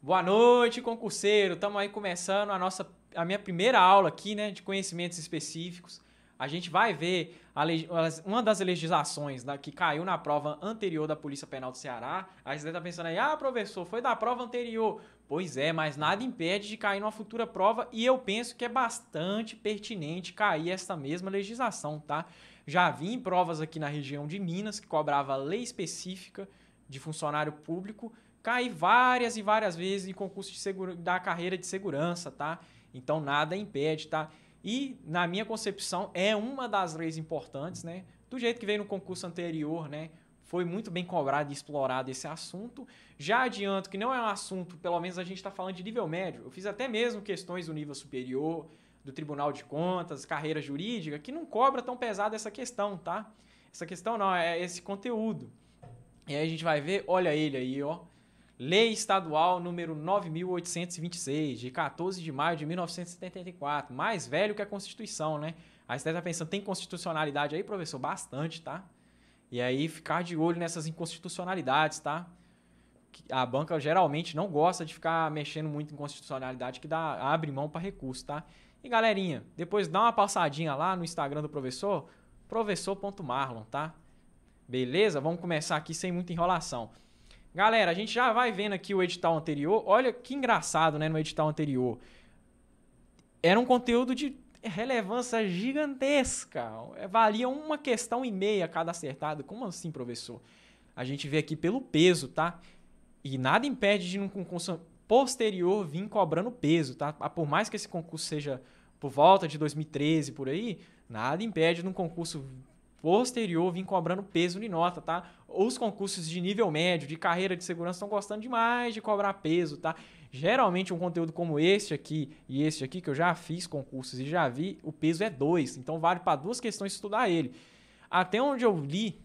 Boa noite, concurseiro. Estamos aí começando a nossa a minha primeira aula aqui, né, de conhecimentos específicos. A gente vai ver a, uma das legislações da, que caiu na prova anterior da Polícia Penal do Ceará. Aí você está pensando aí, ah, professor, foi da prova anterior. Pois é, mas nada impede de cair numa futura prova e eu penso que é bastante pertinente cair esta mesma legislação, tá? Já vi em provas aqui na região de Minas que cobrava lei específica de funcionário público, caí várias e várias vezes em concurso de segura, da carreira de segurança, tá? Então nada impede, tá? E, na minha concepção, é uma das leis importantes, né? Do jeito que veio no concurso anterior, né? Foi muito bem cobrado e explorado esse assunto. Já adianto que não é um assunto, pelo menos a gente está falando de nível médio. Eu fiz até mesmo questões do nível superior, do Tribunal de Contas, carreira jurídica, que não cobra tão pesado essa questão, tá? Essa questão não, é esse conteúdo. E aí a gente vai ver, olha ele aí, ó. Lei Estadual número 9826, de 14 de maio de 1974, mais velho que a Constituição, né? Aí você deve tá estar pensando, tem constitucionalidade aí, professor? Bastante, tá? E aí ficar de olho nessas inconstitucionalidades, tá? A banca geralmente não gosta de ficar mexendo muito em constitucionalidade, que dá, abre mão para recurso, tá? E galerinha, depois dá uma passadinha lá no Instagram do professor, professor.marlon, tá? Beleza? Vamos começar aqui sem muita enrolação. Galera, a gente já vai vendo aqui o edital anterior. Olha que engraçado, né? No edital anterior. Era um conteúdo de relevância gigantesca. Valia uma questão e meia cada acertado. Como assim, professor? A gente vê aqui pelo peso, tá? E nada impede de, num concurso posterior, vir cobrando peso, tá? Ah, por mais que esse concurso seja por volta de 2013, por aí, nada impede de um concurso posterior vim cobrando peso de nota, tá? Os concursos de nível médio, de carreira de segurança, estão gostando demais de cobrar peso, tá? Geralmente um conteúdo como este aqui e este aqui, que eu já fiz concursos e já vi, o peso é 2. Então vale para duas questões estudar ele. Até onde eu li,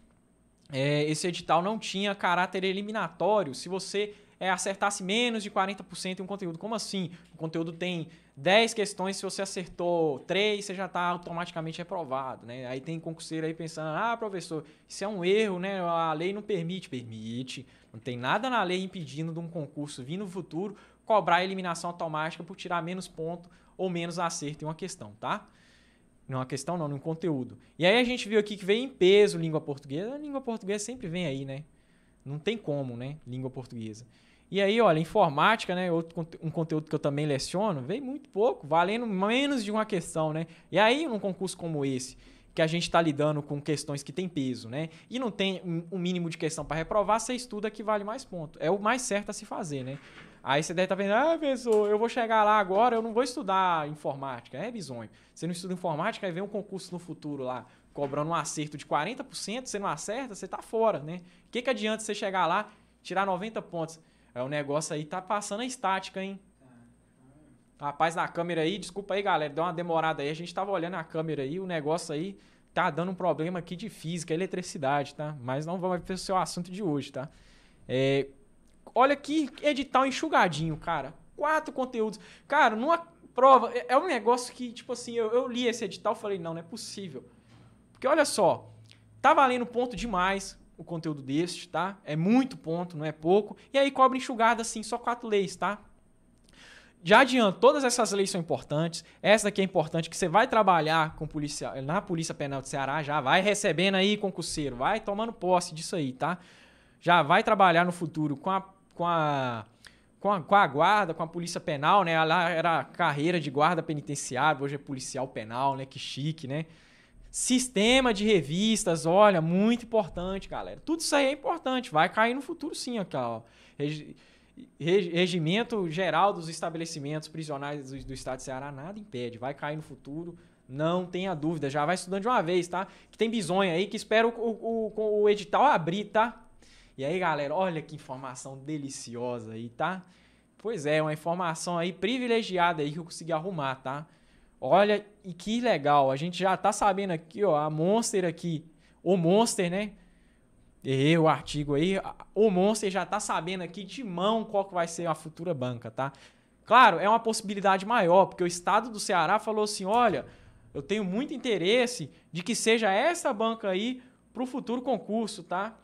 é, esse edital não tinha caráter eliminatório. Se você é, acertasse menos de 40% em um conteúdo, como assim? O conteúdo tem 10 questões, se você acertou 3, você já está automaticamente aprovado né? Aí tem concurseiro aí pensando, ah, professor, isso é um erro, né? A lei não permite. Permite. Não tem nada na lei impedindo de um concurso vir no futuro cobrar a eliminação automática por tirar menos ponto ou menos acerto em uma questão, tá? uma questão não, num conteúdo. E aí a gente viu aqui que veio em peso língua portuguesa. A língua portuguesa sempre vem aí, né? Não tem como, né? Língua portuguesa. E aí, olha, informática, né? Outro, um conteúdo que eu também leciono, vem muito pouco, valendo menos de uma questão, né? E aí, num concurso como esse, que a gente está lidando com questões que tem peso, né? E não tem um mínimo de questão para reprovar, você estuda que vale mais ponto. É o mais certo a se fazer, né? Aí você deve estar tá vendo ah, pessoal, eu vou chegar lá agora, eu não vou estudar informática. É bizonho. Você não estuda informática, aí vem um concurso no futuro lá, cobrando um acerto de 40%, você não acerta, você está fora, né? O que, que adianta você chegar lá, tirar 90 pontos? É, o negócio aí tá passando a estática, hein? Rapaz, na câmera aí, desculpa aí, galera, deu uma demorada aí. A gente tava olhando a câmera aí, o negócio aí tá dando um problema aqui de física, eletricidade, tá? Mas não vamos para o seu assunto de hoje, tá? É, olha que edital enxugadinho, cara. Quatro conteúdos. Cara, numa prova, é, é um negócio que, tipo assim, eu, eu li esse edital falei, não, não é possível. Porque olha só, tá valendo ponto demais, o conteúdo deste tá? É muito ponto, não é pouco. E aí cobra enxugada assim, só quatro leis, tá? Já adianto, todas essas leis são importantes. Essa daqui é importante que você vai trabalhar com polícia, na Polícia Penal de Ceará, já vai recebendo aí concurseiro, vai tomando posse disso aí, tá? Já vai trabalhar no futuro com a com a com a, com a guarda, com a polícia penal, né? Lá era carreira de guarda penitenciário, hoje é policial penal, né? Que chique, né? Sistema de revistas, olha, muito importante, galera. Tudo isso aí é importante, vai cair no futuro sim, aquela regimento geral dos estabelecimentos prisionais do, estado de Ceará, nada impede, vai cair no futuro, não tenha dúvida, já vai estudando de uma vez, tá? Que tem bisonha aí que espera o, o, o edital abrir, tá? E aí, galera, olha que informação deliciosa aí, tá? Pois é, uma informação aí privilegiada aí que eu consegui arrumar, tá? Olha, e que legal. A gente já tá sabendo aqui, ó, a Monster aqui, o Monster, né? Errei o artigo aí. O Monster já tá sabendo aqui de mão qual que vai ser a futura banca, tá? Claro, é uma possibilidade maior, porque o estado do Ceará falou assim: olha, eu tenho muito interesse de que seja essa banca aí para o futuro concurso, tá?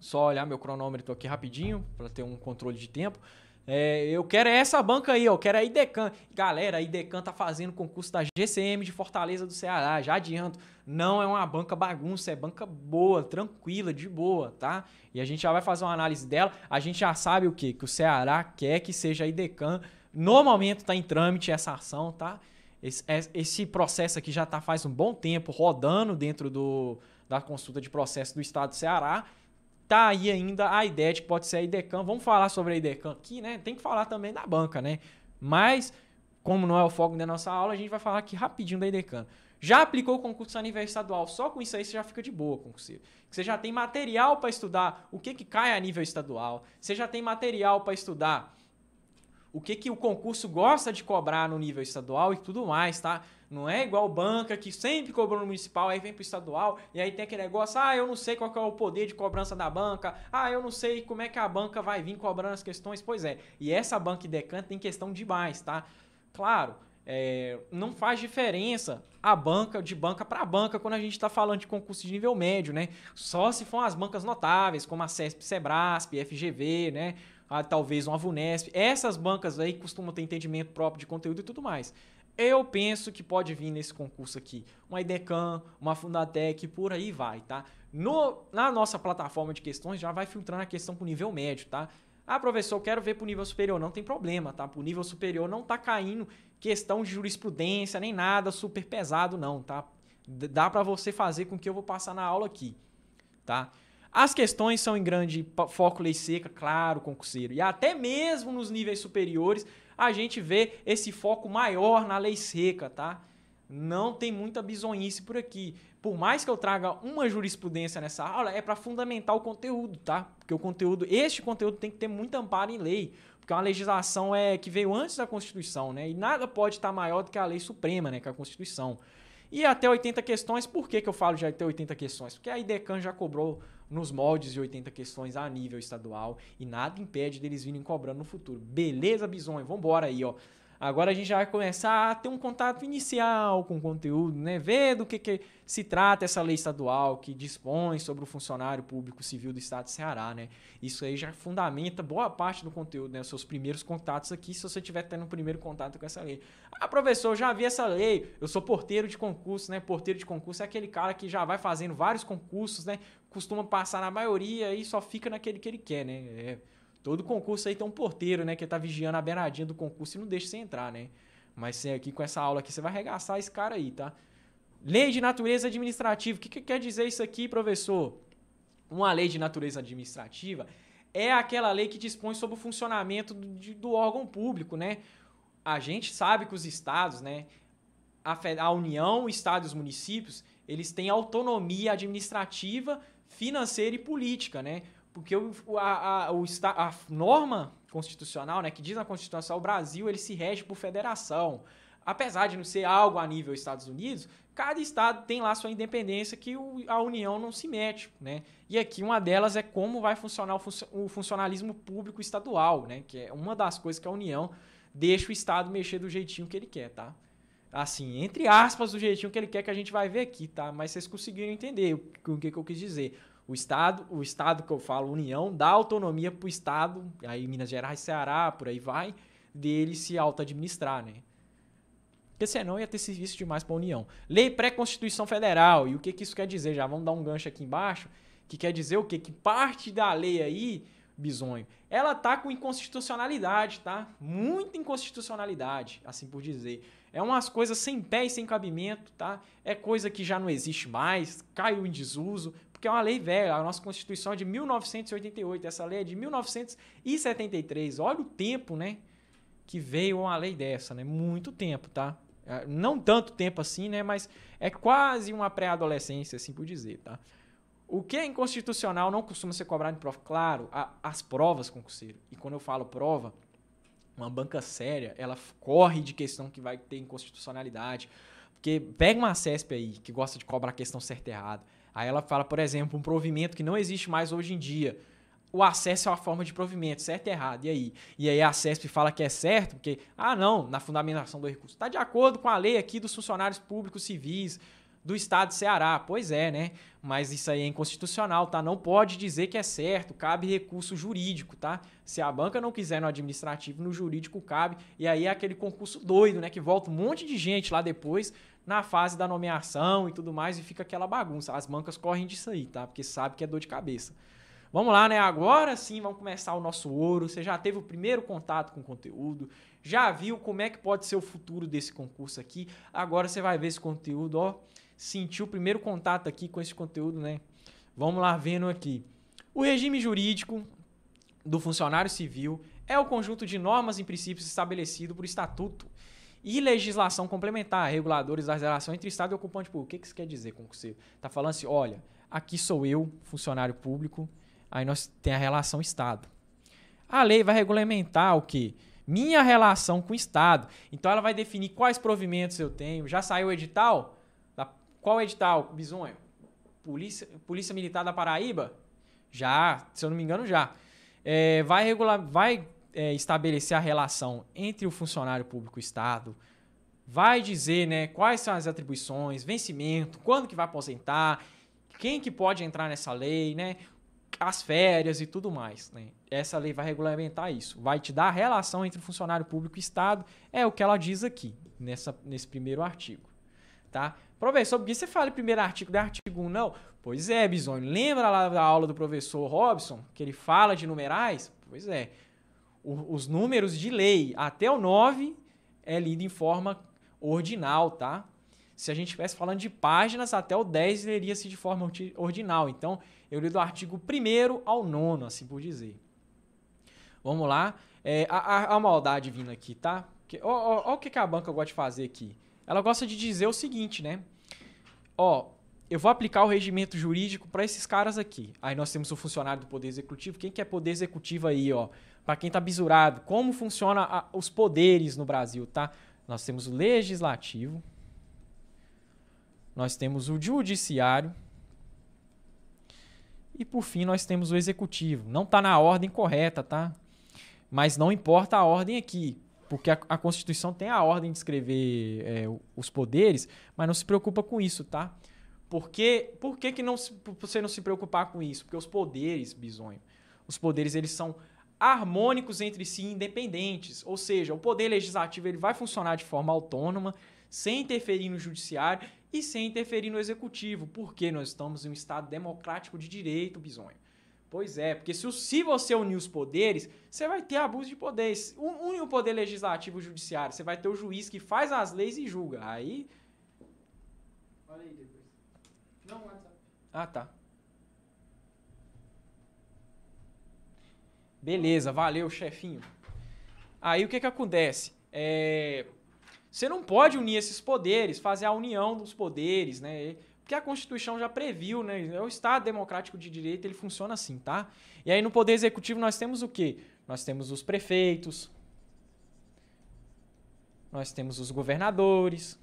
Só olhar meu cronômetro aqui rapidinho, para ter um controle de tempo. É, eu quero é essa banca aí, eu quero é a IDECAN. Galera, a IDECAN tá fazendo concurso da GCM de Fortaleza do Ceará, já adianto. Não é uma banca bagunça, é banca boa, tranquila, de boa, tá? E a gente já vai fazer uma análise dela. A gente já sabe o que Que o Ceará quer que seja a IDECAN. No momento tá em trâmite essa ação, tá? Esse, é, esse processo aqui já tá faz um bom tempo rodando dentro do, da consulta de processo do Estado do Ceará. Tá aí ainda a ideia de que pode ser a IDECAM. Vamos falar sobre a IDECAM aqui, né? Tem que falar também da banca, né? Mas, como não é o foco da nossa aula, a gente vai falar aqui rapidinho da IDECAM. Já aplicou o concurso nível estadual? Só com isso aí você já fica de boa, concurso. Você já tem material para estudar o que, que cai a nível estadual. Você já tem material para estudar o que, que o concurso gosta de cobrar no nível estadual e tudo mais, tá? Não é igual banca que sempre cobrou no municipal, aí vem pro estadual, e aí tem aquele negócio, ah, eu não sei qual é o poder de cobrança da banca, ah, eu não sei como é que a banca vai vir cobrando as questões, pois é. E essa banca e decanto tem questão demais, tá? Claro, é, não faz diferença a banca de banca para banca quando a gente está falando de concurso de nível médio, né? Só se for as bancas notáveis, como a CESP, Sebrasp, FGV, né? a, talvez uma Vunesp. Essas bancas aí costumam ter entendimento próprio de conteúdo e tudo mais. Eu penso que pode vir nesse concurso aqui uma IDECAM, uma Fundatec, por aí vai, tá? No, na nossa plataforma de questões já vai filtrando a questão pro nível médio, tá? Ah, professor, eu quero ver pro nível superior. Não tem problema, tá? Pro nível superior não tá caindo questão de jurisprudência nem nada super pesado, não, tá? Dá para você fazer com que eu vou passar na aula aqui, tá? As questões são em grande foco lei seca, claro, concurseiro. E até mesmo nos níveis superiores, a gente vê esse foco maior na lei seca, tá? Não tem muita bizonhice por aqui. Por mais que eu traga uma jurisprudência nessa aula, é para fundamentar o conteúdo, tá? Porque o conteúdo, este conteúdo tem que ter muito amparo em lei, porque é uma legislação é que veio antes da Constituição, né? E nada pode estar tá maior do que a lei suprema, né, que é a Constituição. E até 80 questões, por que, que eu falo de até 80 questões? Porque a IDECAN já cobrou nos moldes de 80 questões a nível estadual e nada impede deles virem cobrando no futuro. Beleza, Bisonho? Vambora aí, ó. Agora a gente já vai começar a ter um contato inicial com o conteúdo, né? Ver do que, que se trata essa lei estadual que dispõe sobre o funcionário público civil do estado de Ceará, né? Isso aí já fundamenta boa parte do conteúdo, né? Os seus primeiros contatos aqui, se você tiver tendo um primeiro contato com essa lei. Ah, professor, eu já vi essa lei, eu sou porteiro de concurso, né? Porteiro de concurso é aquele cara que já vai fazendo vários concursos, né? costuma passar na maioria e só fica naquele que ele quer, né? É, todo concurso aí tem um porteiro, né? Que tá vigiando a beiradinha do concurso e não deixa você entrar, né? Mas você aqui com essa aula aqui, você vai arregaçar esse cara aí, tá? Lei de natureza administrativa. O que, que quer dizer isso aqui, professor? Uma lei de natureza administrativa é aquela lei que dispõe sobre o funcionamento do, do órgão público, né? A gente sabe que os estados, né? A, a União, estados e os municípios, eles têm autonomia administrativa financeira e política, né? Porque o, a, a, o, a norma constitucional, né, que diz na Constituição, o Brasil ele se rege por federação. Apesar de não ser algo a nível Estados Unidos, cada estado tem lá sua independência que o, a União não se mete, né? E aqui uma delas é como vai funcionar o, o funcionalismo público estadual, né? Que é uma das coisas que a União deixa o estado mexer do jeitinho que ele quer, tá? assim, entre aspas, do jeitinho que ele quer que a gente vai ver aqui, tá? Mas vocês conseguiram entender o que, que eu quis dizer. O Estado, o Estado que eu falo, União, dá autonomia pro Estado, aí Minas Gerais, Ceará, por aí vai, dele se auto-administrar, né? Porque senão ia ter serviço demais pra União. Lei pré-constituição federal. E o que, que isso quer dizer? Já vamos dar um gancho aqui embaixo. Que quer dizer o quê? Que parte da lei aí, bisonho, ela tá com inconstitucionalidade, tá? Muita inconstitucionalidade, assim por dizer. É umas coisas sem pé e sem cabimento, tá? É coisa que já não existe mais, caiu em desuso, porque é uma lei velha. A nossa Constituição é de 1988, essa lei é de 1973. Olha o tempo, né? Que veio uma lei dessa, né? Muito tempo, tá? É, não tanto tempo assim, né? Mas é quase uma pré-adolescência, assim por dizer, tá? O que é inconstitucional não costuma ser cobrado em prova. Claro, a, as provas, concurseiro. E quando eu falo prova, uma banca séria, ela corre de questão que vai ter inconstitucionalidade. Porque pega uma CESP aí que gosta de cobrar a questão certa e errada. Aí ela fala, por exemplo, um provimento que não existe mais hoje em dia. O acesso é uma forma de provimento, certo e errado. E aí? E aí a CESP fala que é certo, porque, ah, não, na fundamentação do recurso. Está de acordo com a lei aqui dos funcionários públicos civis, do estado de Ceará. Pois é, né? Mas isso aí é inconstitucional, tá? Não pode dizer que é certo, cabe recurso jurídico, tá? Se a banca não quiser no administrativo, no jurídico cabe. E aí é aquele concurso doido, né? Que volta um monte de gente lá depois na fase da nomeação e tudo mais e fica aquela bagunça. As bancas correm disso aí, tá? Porque sabe que é dor de cabeça. Vamos lá, né? Agora sim vamos começar o nosso ouro. Você já teve o primeiro contato com o conteúdo, já viu como é que pode ser o futuro desse concurso aqui. Agora você vai ver esse conteúdo, ó sentir o primeiro contato aqui com esse conteúdo, né? Vamos lá vendo aqui. O regime jurídico do funcionário civil é o conjunto de normas e princípios estabelecido por estatuto e legislação complementar, reguladores das relações entre Estado e ocupante público. O que, que isso quer dizer, concurseiro? Está falando assim, olha, aqui sou eu, funcionário público, aí nós tem a relação Estado. A lei vai regulamentar o quê? Minha relação com o Estado. Então ela vai definir quais provimentos eu tenho. Já saiu o edital? Qual edital, Bisonho? Polícia, Polícia Militar da Paraíba? Já, se eu não me engano, já. É, vai regular, vai é, estabelecer a relação entre o funcionário público e o Estado, vai dizer né, quais são as atribuições, vencimento, quando que vai aposentar, quem que pode entrar nessa lei, né? As férias e tudo mais. Né? Essa lei vai regulamentar isso. Vai te dar a relação entre o funcionário público e o Estado. É o que ela diz aqui, nessa, nesse primeiro artigo. Tá? Professor, por que você fala em primeiro artigo da é artigo 1, não? Pois é, Bisonho. Lembra lá da aula do professor Robson, que ele fala de numerais? Pois é. O, os números de lei até o 9 é lido em forma ordinal, tá? Se a gente estivesse falando de páginas, até o 10 leria-se de forma ordinal. Então, eu li do artigo 1 ao 9, assim por dizer. Vamos lá. É, a, a, maldade vindo aqui, tá? Olha o que, que a banca gosta de fazer aqui. Ela gosta de dizer o seguinte, né? ó, eu vou aplicar o regimento jurídico para esses caras aqui. Aí nós temos o funcionário do Poder Executivo. Quem quer é Poder Executivo aí, ó? Para quem tá bisurado, como funciona a, os poderes no Brasil, tá? Nós temos o Legislativo, nós temos o Judiciário e por fim nós temos o Executivo. Não tá na ordem correta, tá? Mas não importa a ordem aqui. Porque a, a Constituição tem a ordem de escrever é, os poderes, mas não se preocupa com isso, tá? Por que, por que, que não se, você não se preocupar com isso? Porque os poderes, bisonho, os poderes eles são harmônicos entre si, independentes. Ou seja, o poder legislativo ele vai funcionar de forma autônoma, sem interferir no judiciário e sem interferir no executivo, porque nós estamos em um Estado democrático de direito, bisonho. Pois é, porque se, se você unir os poderes, você vai ter abuso de poderes. Une o poder legislativo e o judiciário, você vai ter o juiz que faz as leis e julga. Aí. Olha aí depois. Não, WhatsApp. Ah, tá. Beleza, valeu, chefinho. Aí o que, que acontece? É, você não pode unir esses poderes, fazer a união dos poderes, né? que a Constituição já previu, né? É o Estado democrático de direito, ele funciona assim, tá? E aí no poder executivo nós temos o quê? Nós temos os prefeitos, nós temos os governadores.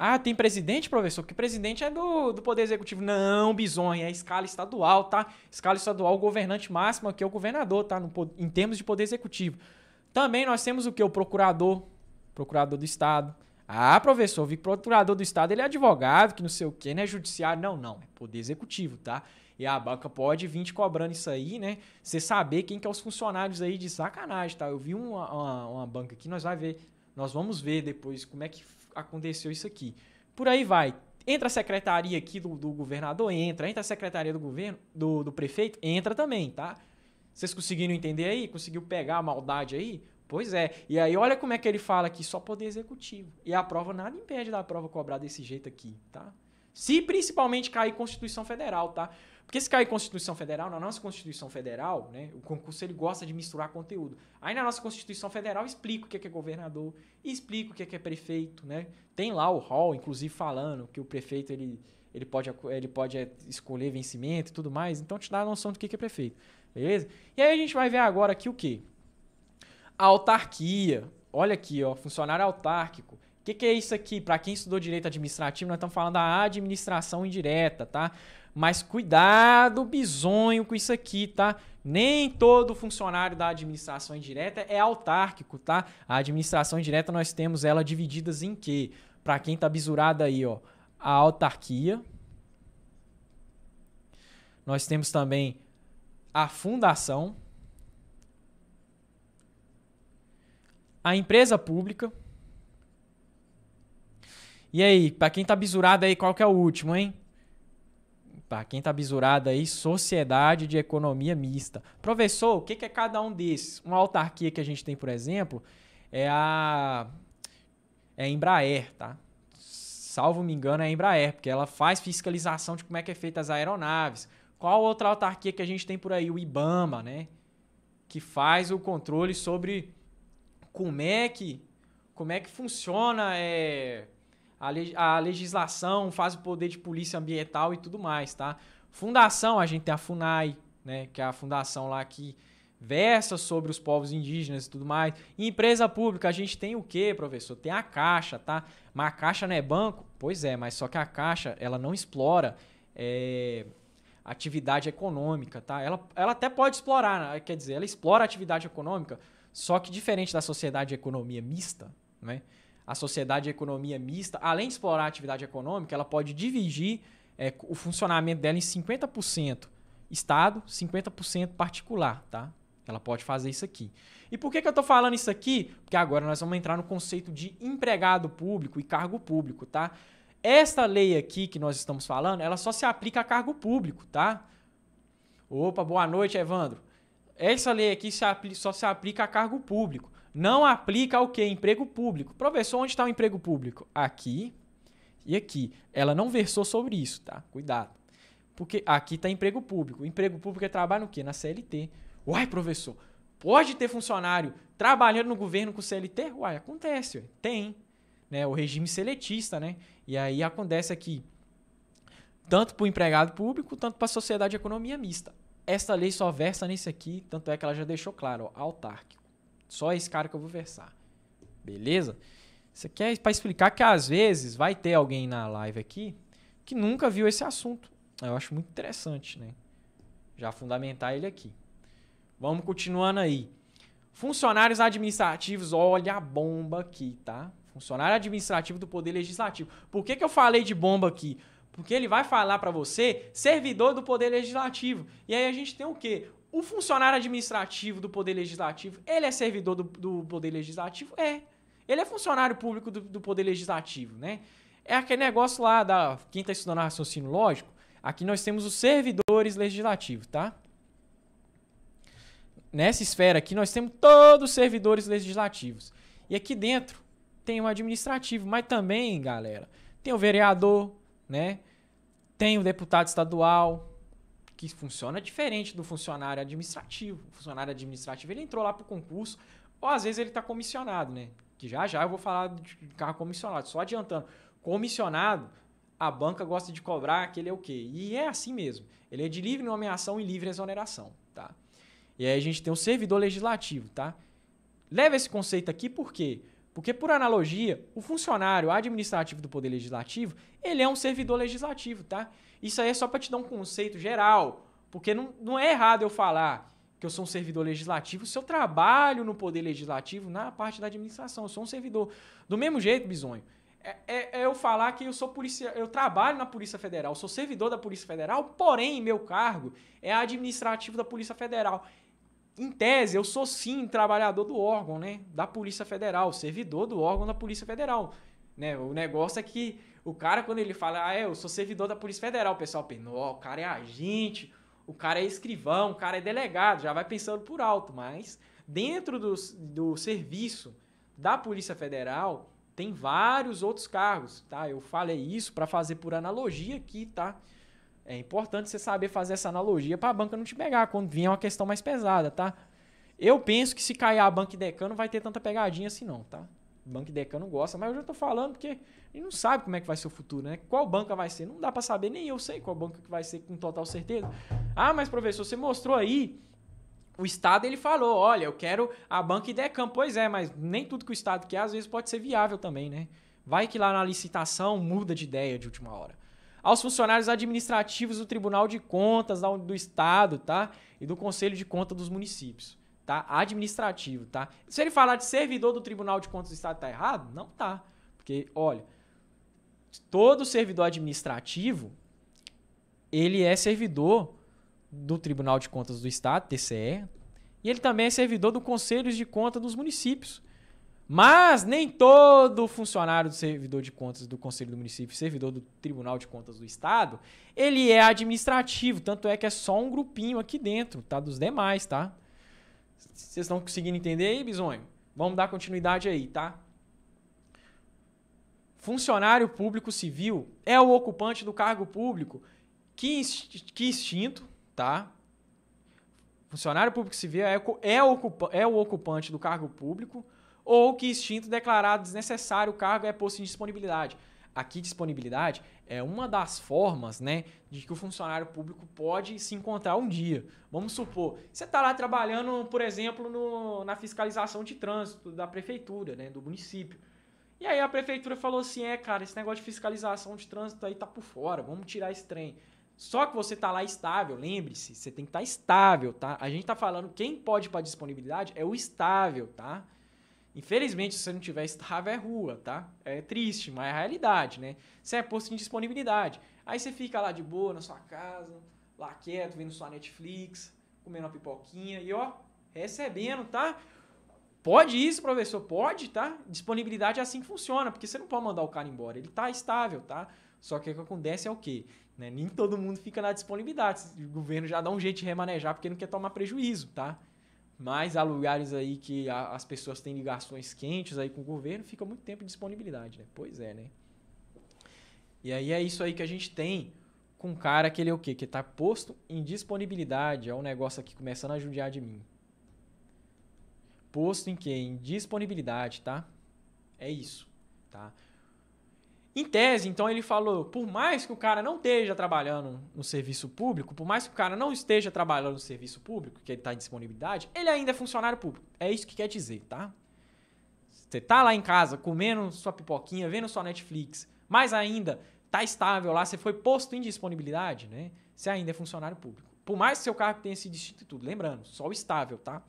Ah, tem presidente, professor? Que presidente é do, do Poder Executivo? Não, bizonha, é escala estadual, tá? Escala estadual, o governante máximo aqui é o governador, tá? No, em termos de Poder Executivo. Também nós temos o que? O procurador, procurador do Estado. Ah, professor, vi que o procurador do Estado ele é advogado, que não sei o quê, não é judiciário. Não, não, é poder executivo, tá? E a banca pode vir te cobrando isso aí, né? Você saber quem que é os funcionários aí de sacanagem, tá? Eu vi uma, uma, uma banca aqui, nós vai ver, nós vamos ver depois como é que aconteceu isso aqui. Por aí vai. Entra a secretaria aqui do, do governador, entra. Entra a secretaria do governo, do, do prefeito, entra também, tá? Vocês conseguiram entender aí? Conseguiu pegar a maldade aí? Pois é. E aí olha como é que ele fala aqui, só poder executivo. E a prova nada impede da prova cobrar desse jeito aqui, tá? Se principalmente cair Constituição Federal, tá? Porque se cair Constituição Federal, na nossa Constituição Federal, né, o concurso ele gosta de misturar conteúdo. Aí na nossa Constituição Federal explica o que é, que é governador, explica o que é, que é prefeito, né? Tem lá o hall, inclusive, falando que o prefeito ele, ele, pode, ele pode é, escolher vencimento e tudo mais. Então te dá a noção do é que é prefeito, beleza? E aí a gente vai ver agora aqui o quê? autarquia. Olha aqui, ó, funcionário autárquico. O que, que é isso aqui? Para quem estudou direito administrativo, nós estamos falando da administração indireta, tá? Mas cuidado, bisonho com isso aqui, tá? Nem todo funcionário da administração indireta é autárquico, tá? A administração indireta nós temos ela divididas em quê? Para quem tá bisurado aí, ó, a autarquia. Nós temos também a fundação. a empresa pública. E aí, para quem tá bisurado aí, qual que é o último, hein? Para quem tá bisurado aí, sociedade de economia mista. Professor, o que, é cada um desses? Uma autarquia que a gente tem, por exemplo, é a é a Embraer, tá? Salvo me engano, é a Embraer, porque ela faz fiscalização de como é que é feita as aeronaves. Qual outra autarquia que a gente tem por aí? O IBAMA, né? Que faz o controle sobre como é que, como é que funciona é, a, le, a legislação, faz o poder de polícia ambiental e tudo mais, tá? Fundação, a gente tem a FUNAI, né, que é a fundação lá que versa sobre os povos indígenas e tudo mais. E empresa pública, a gente tem o quê, professor? Tem a Caixa, tá? Mas a Caixa não é banco? Pois é, mas só que a Caixa, ela não explora é, atividade econômica, tá? Ela, ela até pode explorar, né? quer dizer, ela explora atividade econômica, só que diferente da sociedade e economia mista, né? A sociedade e economia mista, além de explorar a atividade econômica, ela pode dividir é, o funcionamento dela em 50% Estado, 50% particular, tá? Ela pode fazer isso aqui. E por que, que eu estou falando isso aqui? Porque agora nós vamos entrar no conceito de empregado público e cargo público, tá? Esta lei aqui que nós estamos falando, ela só se aplica a cargo público, tá? Opa, boa noite, Evandro. Essa lei aqui se aplica, só se aplica a cargo público. Não aplica ao que? Emprego público. Professor, onde está o emprego público? Aqui e aqui. Ela não versou sobre isso, tá? Cuidado. Porque aqui está emprego público. emprego público é trabalho no quê? Na CLT. Uai, professor, pode ter funcionário trabalhando no governo com CLT? Uai, acontece, ué. tem. Né? O regime seletista, né? E aí acontece aqui, tanto para o empregado público, tanto para a sociedade economia mista esta lei só versa nesse aqui, tanto é que ela já deixou claro, ó, autárquico. Só esse cara que eu vou versar. Beleza? Isso aqui é para explicar que às vezes vai ter alguém na live aqui que nunca viu esse assunto. Eu acho muito interessante, né? Já fundamentar ele aqui. Vamos continuando aí. Funcionários administrativos, olha a bomba aqui, tá? Funcionário administrativo do Poder Legislativo. Por que, que eu falei de bomba aqui? Porque ele vai falar para você, servidor do Poder Legislativo. E aí a gente tem o quê? O funcionário administrativo do Poder Legislativo, ele é servidor do, do Poder Legislativo? É. Ele é funcionário público do, do, Poder Legislativo, né? É aquele negócio lá da. Quem está estudando raciocínio lógico, aqui nós temos os servidores legislativos, tá? Nessa esfera aqui nós temos todos os servidores legislativos. E aqui dentro tem o administrativo, mas também, galera, tem o vereador, né? Tem o deputado estadual, que funciona diferente do funcionário administrativo. O funcionário administrativo, ele entrou lá para o concurso, ou às vezes ele está comissionado, né? Que já já eu vou falar de carro comissionado, só adiantando. Comissionado, a banca gosta de cobrar aquele é o quê? E é assim mesmo. Ele é de livre nomeação e livre exoneração, tá? E aí a gente tem o servidor legislativo, tá? Leva esse conceito aqui porque quê? Porque, por analogia, o funcionário administrativo do Poder Legislativo, ele é um servidor legislativo, tá? Isso aí é só para te dar um conceito geral, porque não, não é errado eu falar que eu sou um servidor legislativo se eu trabalho no Poder Legislativo na parte da administração, eu sou um servidor. Do mesmo jeito, Bisonho, é, é, é eu falar que eu sou polícia, eu trabalho na Polícia Federal, sou servidor da Polícia Federal, porém meu cargo é administrativo da Polícia Federal em tese, eu sou sim trabalhador do órgão, né? Da Polícia Federal, servidor do órgão da Polícia Federal. Né? O negócio é que o cara, quando ele fala, ah, é, eu sou servidor da Polícia Federal, o pessoal pensa, o cara é agente, o cara é escrivão, o cara é delegado, já vai pensando por alto, mas dentro do, do serviço da Polícia Federal tem vários outros cargos, tá? Eu falei isso para fazer por analogia aqui, tá? É importante você saber fazer essa analogia para a banca não te pegar quando vier uma questão mais pesada, tá? Eu penso que se cair a banca e decano, não vai ter tanta pegadinha assim não, tá? Banco e decano gosta, mas eu já estou falando porque a gente não sabe como é que vai ser o futuro, né? Qual banca vai ser? Não dá para saber, nem eu sei qual banca que vai ser com total certeza. Ah, mas professor, você mostrou aí o Estado ele falou, olha, eu quero a banca Decan. Pois é, mas nem tudo que o Estado quer às vezes pode ser viável também, né? Vai que lá na licitação muda de ideia de última hora aos funcionários administrativos do Tribunal de Contas do Estado, tá? E do Conselho de Contas dos Municípios, tá? Administrativo, tá? Se ele falar de servidor do Tribunal de Contas do Estado, tá errado? Não tá. Porque, olha, todo servidor administrativo, ele é servidor do Tribunal de Contas do Estado, TCE, e ele também é servidor do Conselho de Contas dos Municípios. Mas nem todo funcionário do servidor de contas do Conselho do Município, servidor do Tribunal de Contas do Estado, ele é administrativo, tanto é que é só um grupinho aqui dentro, tá? Dos demais, tá? Vocês estão conseguindo entender aí, Bisonho? Vamos dar continuidade aí, tá? Funcionário público civil é o ocupante do cargo público que, que extinto, tá? Funcionário público civil é, é, ocupa, é o ocupante do cargo público ou que extinto declarado desnecessário o cargo é posto em disponibilidade. Aqui, disponibilidade é uma das formas né, de que o funcionário público pode se encontrar um dia. Vamos supor, você está lá trabalhando, por exemplo, no, na fiscalização de trânsito da prefeitura, né, do município. E aí a prefeitura falou assim: é, cara, esse negócio de fiscalização de trânsito aí tá por fora, vamos tirar esse trem. Só que você tá lá estável, lembre-se, você tem que estar tá estável, tá? A gente tá falando, quem pode para disponibilidade é o estável, tá? Infelizmente, se você não tiver estável, é rua, tá? É triste, mas é a realidade, né? Você é posto de disponibilidade. Aí você fica lá de boa, na sua casa, lá quieto, vendo sua Netflix, comendo uma pipoquinha e ó, recebendo, tá? Pode isso, professor, pode, tá? Disponibilidade é assim que funciona, porque você não pode mandar o cara embora, ele tá estável, tá? Só que o que acontece é o quê? Né? Nem todo mundo fica na disponibilidade. O governo já dá um jeito de remanejar porque não quer tomar prejuízo, tá? Mas há lugares aí que as pessoas têm ligações quentes aí com o governo, fica muito tempo de disponibilidade, né? Pois é, né? E aí é isso aí que a gente tem com um cara que ele é o quê? Que tá posto em disponibilidade. É um negócio aqui começando a judiar de mim. Posto em quê? Em disponibilidade, tá? É isso, tá? Em tese, então ele falou, por mais que o cara não esteja trabalhando no serviço público, por mais que o cara não esteja trabalhando no serviço público, que ele está em disponibilidade, ele ainda é funcionário público. É isso que quer dizer, tá? Você tá lá em casa comendo sua pipoquinha, vendo sua Netflix, mas ainda tá estável lá, você foi posto em disponibilidade, né? Você ainda é funcionário público. Por mais que seu cargo tenha sido distinto e tudo, lembrando, só o estável, tá?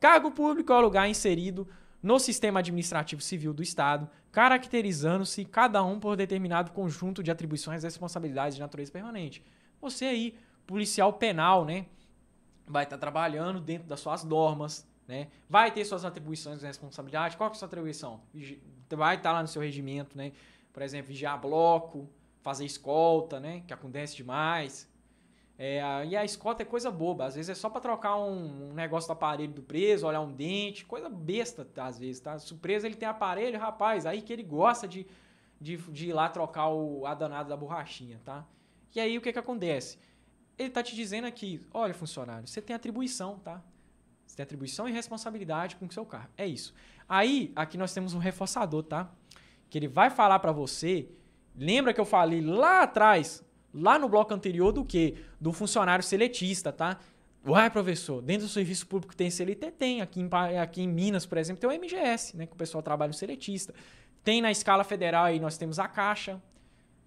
Cargo público é o lugar inserido no sistema administrativo civil do Estado, caracterizando-se cada um por determinado conjunto de atribuições e responsabilidades de natureza permanente. Você aí, policial penal, né? Vai estar tá trabalhando dentro das suas normas, né? Vai ter suas atribuições e responsabilidades. Qual que é a sua atribuição? Vai estar tá lá no seu regimento, né? Por exemplo, vigiar bloco, fazer escolta, né? Que acontece demais. É, e a escota é coisa boba. Às vezes é só para trocar um, um, negócio do aparelho do preso, olhar um dente, coisa besta às vezes, tá? Se o preso ele tem aparelho, rapaz, aí que ele gosta de, de, de ir lá trocar o, a danada da borrachinha, tá? E aí o que que acontece? Ele tá te dizendo aqui, olha funcionário, você tem atribuição, tá? Você tem atribuição e responsabilidade com o seu carro. É isso. Aí, aqui nós temos um reforçador, tá? Que ele vai falar para você. Lembra que eu falei lá atrás lá no bloco anterior do que? Do funcionário seletista, tá? Uai, professor, dentro do serviço público tem CLT? Tem. Aqui em, aqui em Minas, por exemplo, tem o MGS, né? Que o pessoal trabalha no seletista. Tem na escala federal aí, nós temos a Caixa,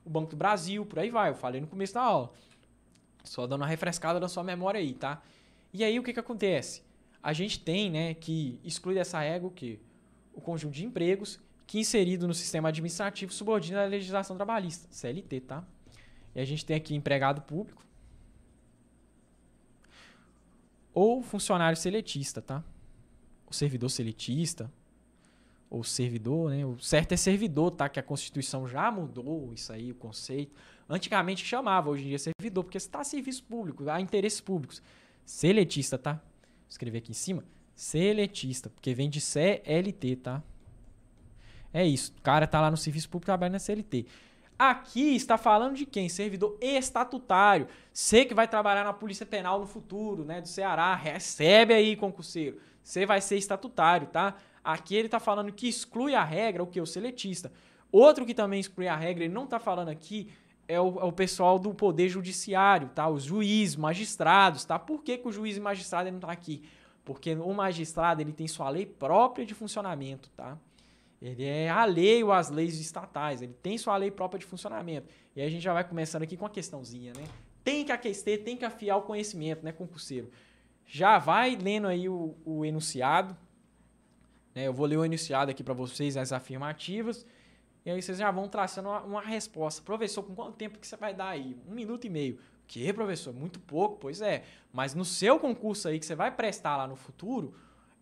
o Banco do Brasil, por aí vai. Eu falei no começo da aula. Só dando uma refrescada na sua memória aí, tá? E aí, o que que acontece? A gente tem, né, que exclui dessa regra o quê? O conjunto de empregos que é inserido no sistema administrativo subordina à legislação trabalhista, CLT, tá? E a gente tem aqui empregado público. Ou funcionário seletista, tá? O servidor seletista. Ou servidor, né? O certo é servidor, tá? Que a Constituição já mudou isso aí, o conceito. Antigamente chamava, hoje em dia é servidor, porque está serviço público, há interesses públicos. Seletista, tá? Vou escrever aqui em cima. Seletista, porque vem de CLT, tá? É isso. O cara tá lá no serviço público trabalhando na CLT. Aqui está falando de quem? Servidor estatutário. Você que vai trabalhar na Polícia Penal no futuro, né? Do Ceará, recebe aí, concurseiro. Você vai ser estatutário, tá? Aqui ele está falando que exclui a regra, o que? O seletista. Outro que também exclui a regra, ele não está falando aqui, é o, é o, pessoal do Poder Judiciário, tá? Os juízes, magistrados, tá? Por que, que o juiz e magistrado não está aqui? Porque o magistrado, ele tem sua lei própria de funcionamento, tá? Ele é alheio às leis estatais, ele tem sua lei própria de funcionamento. E aí a gente já vai começando aqui com a questãozinha, né? Tem que aquecer, tem que afiar o conhecimento, né, concurseiro? Já vai lendo aí o, o enunciado. Né? Eu vou ler o enunciado aqui para vocês, as afirmativas. E aí vocês já vão traçando uma, uma, resposta. Professor, com quanto tempo que você vai dar aí? Um minuto e meio. Que, professor? Muito pouco, pois é. Mas no seu concurso aí que você vai prestar lá no futuro,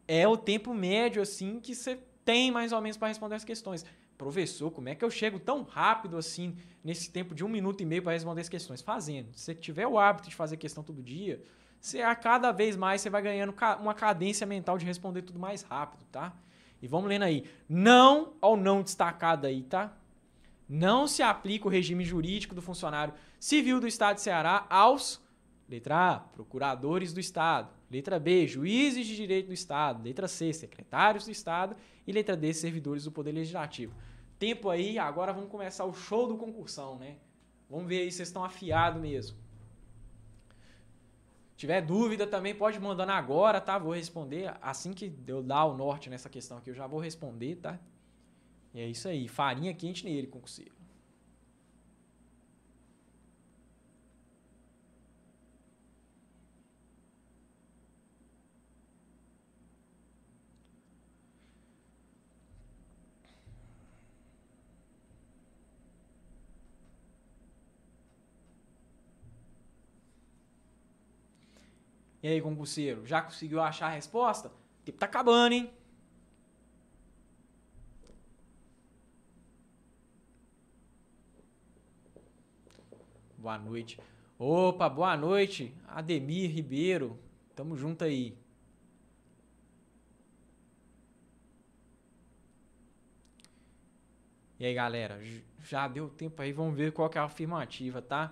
é o tempo médio, assim, que você tem mais ou menos para responder as questões. Professor, como é que eu chego tão rápido assim, nesse tempo de um minuto e meio para responder as questões? Fazendo. Se você tiver o hábito de fazer questão todo dia, você, a cada vez mais você vai ganhando uma cadência mental de responder tudo mais rápido, tá? E vamos lendo aí. Não ao não destacado aí, tá? Não se aplica o regime jurídico do funcionário civil do Estado de Ceará aos, letra A, procuradores do Estado. Letra B, juízes de direito do Estado. Letra C, secretários do Estado. E letra D, servidores do Poder Legislativo. Tempo aí, agora vamos começar o show do concursão, né? Vamos ver aí se vocês estão afiados mesmo. Tiver dúvida também, pode mandar agora, tá? Vou responder. Assim que eu dar o norte nessa questão aqui, eu já vou responder, tá? E é isso aí. Farinha quente nele, concurseiro. E aí, concurseiro, já conseguiu achar a resposta? O tempo tá acabando, hein? Boa noite. Opa, boa noite, Ademir Ribeiro. Tamo junto aí. E aí, galera, já deu tempo aí, vamos ver qual que é a afirmativa, tá?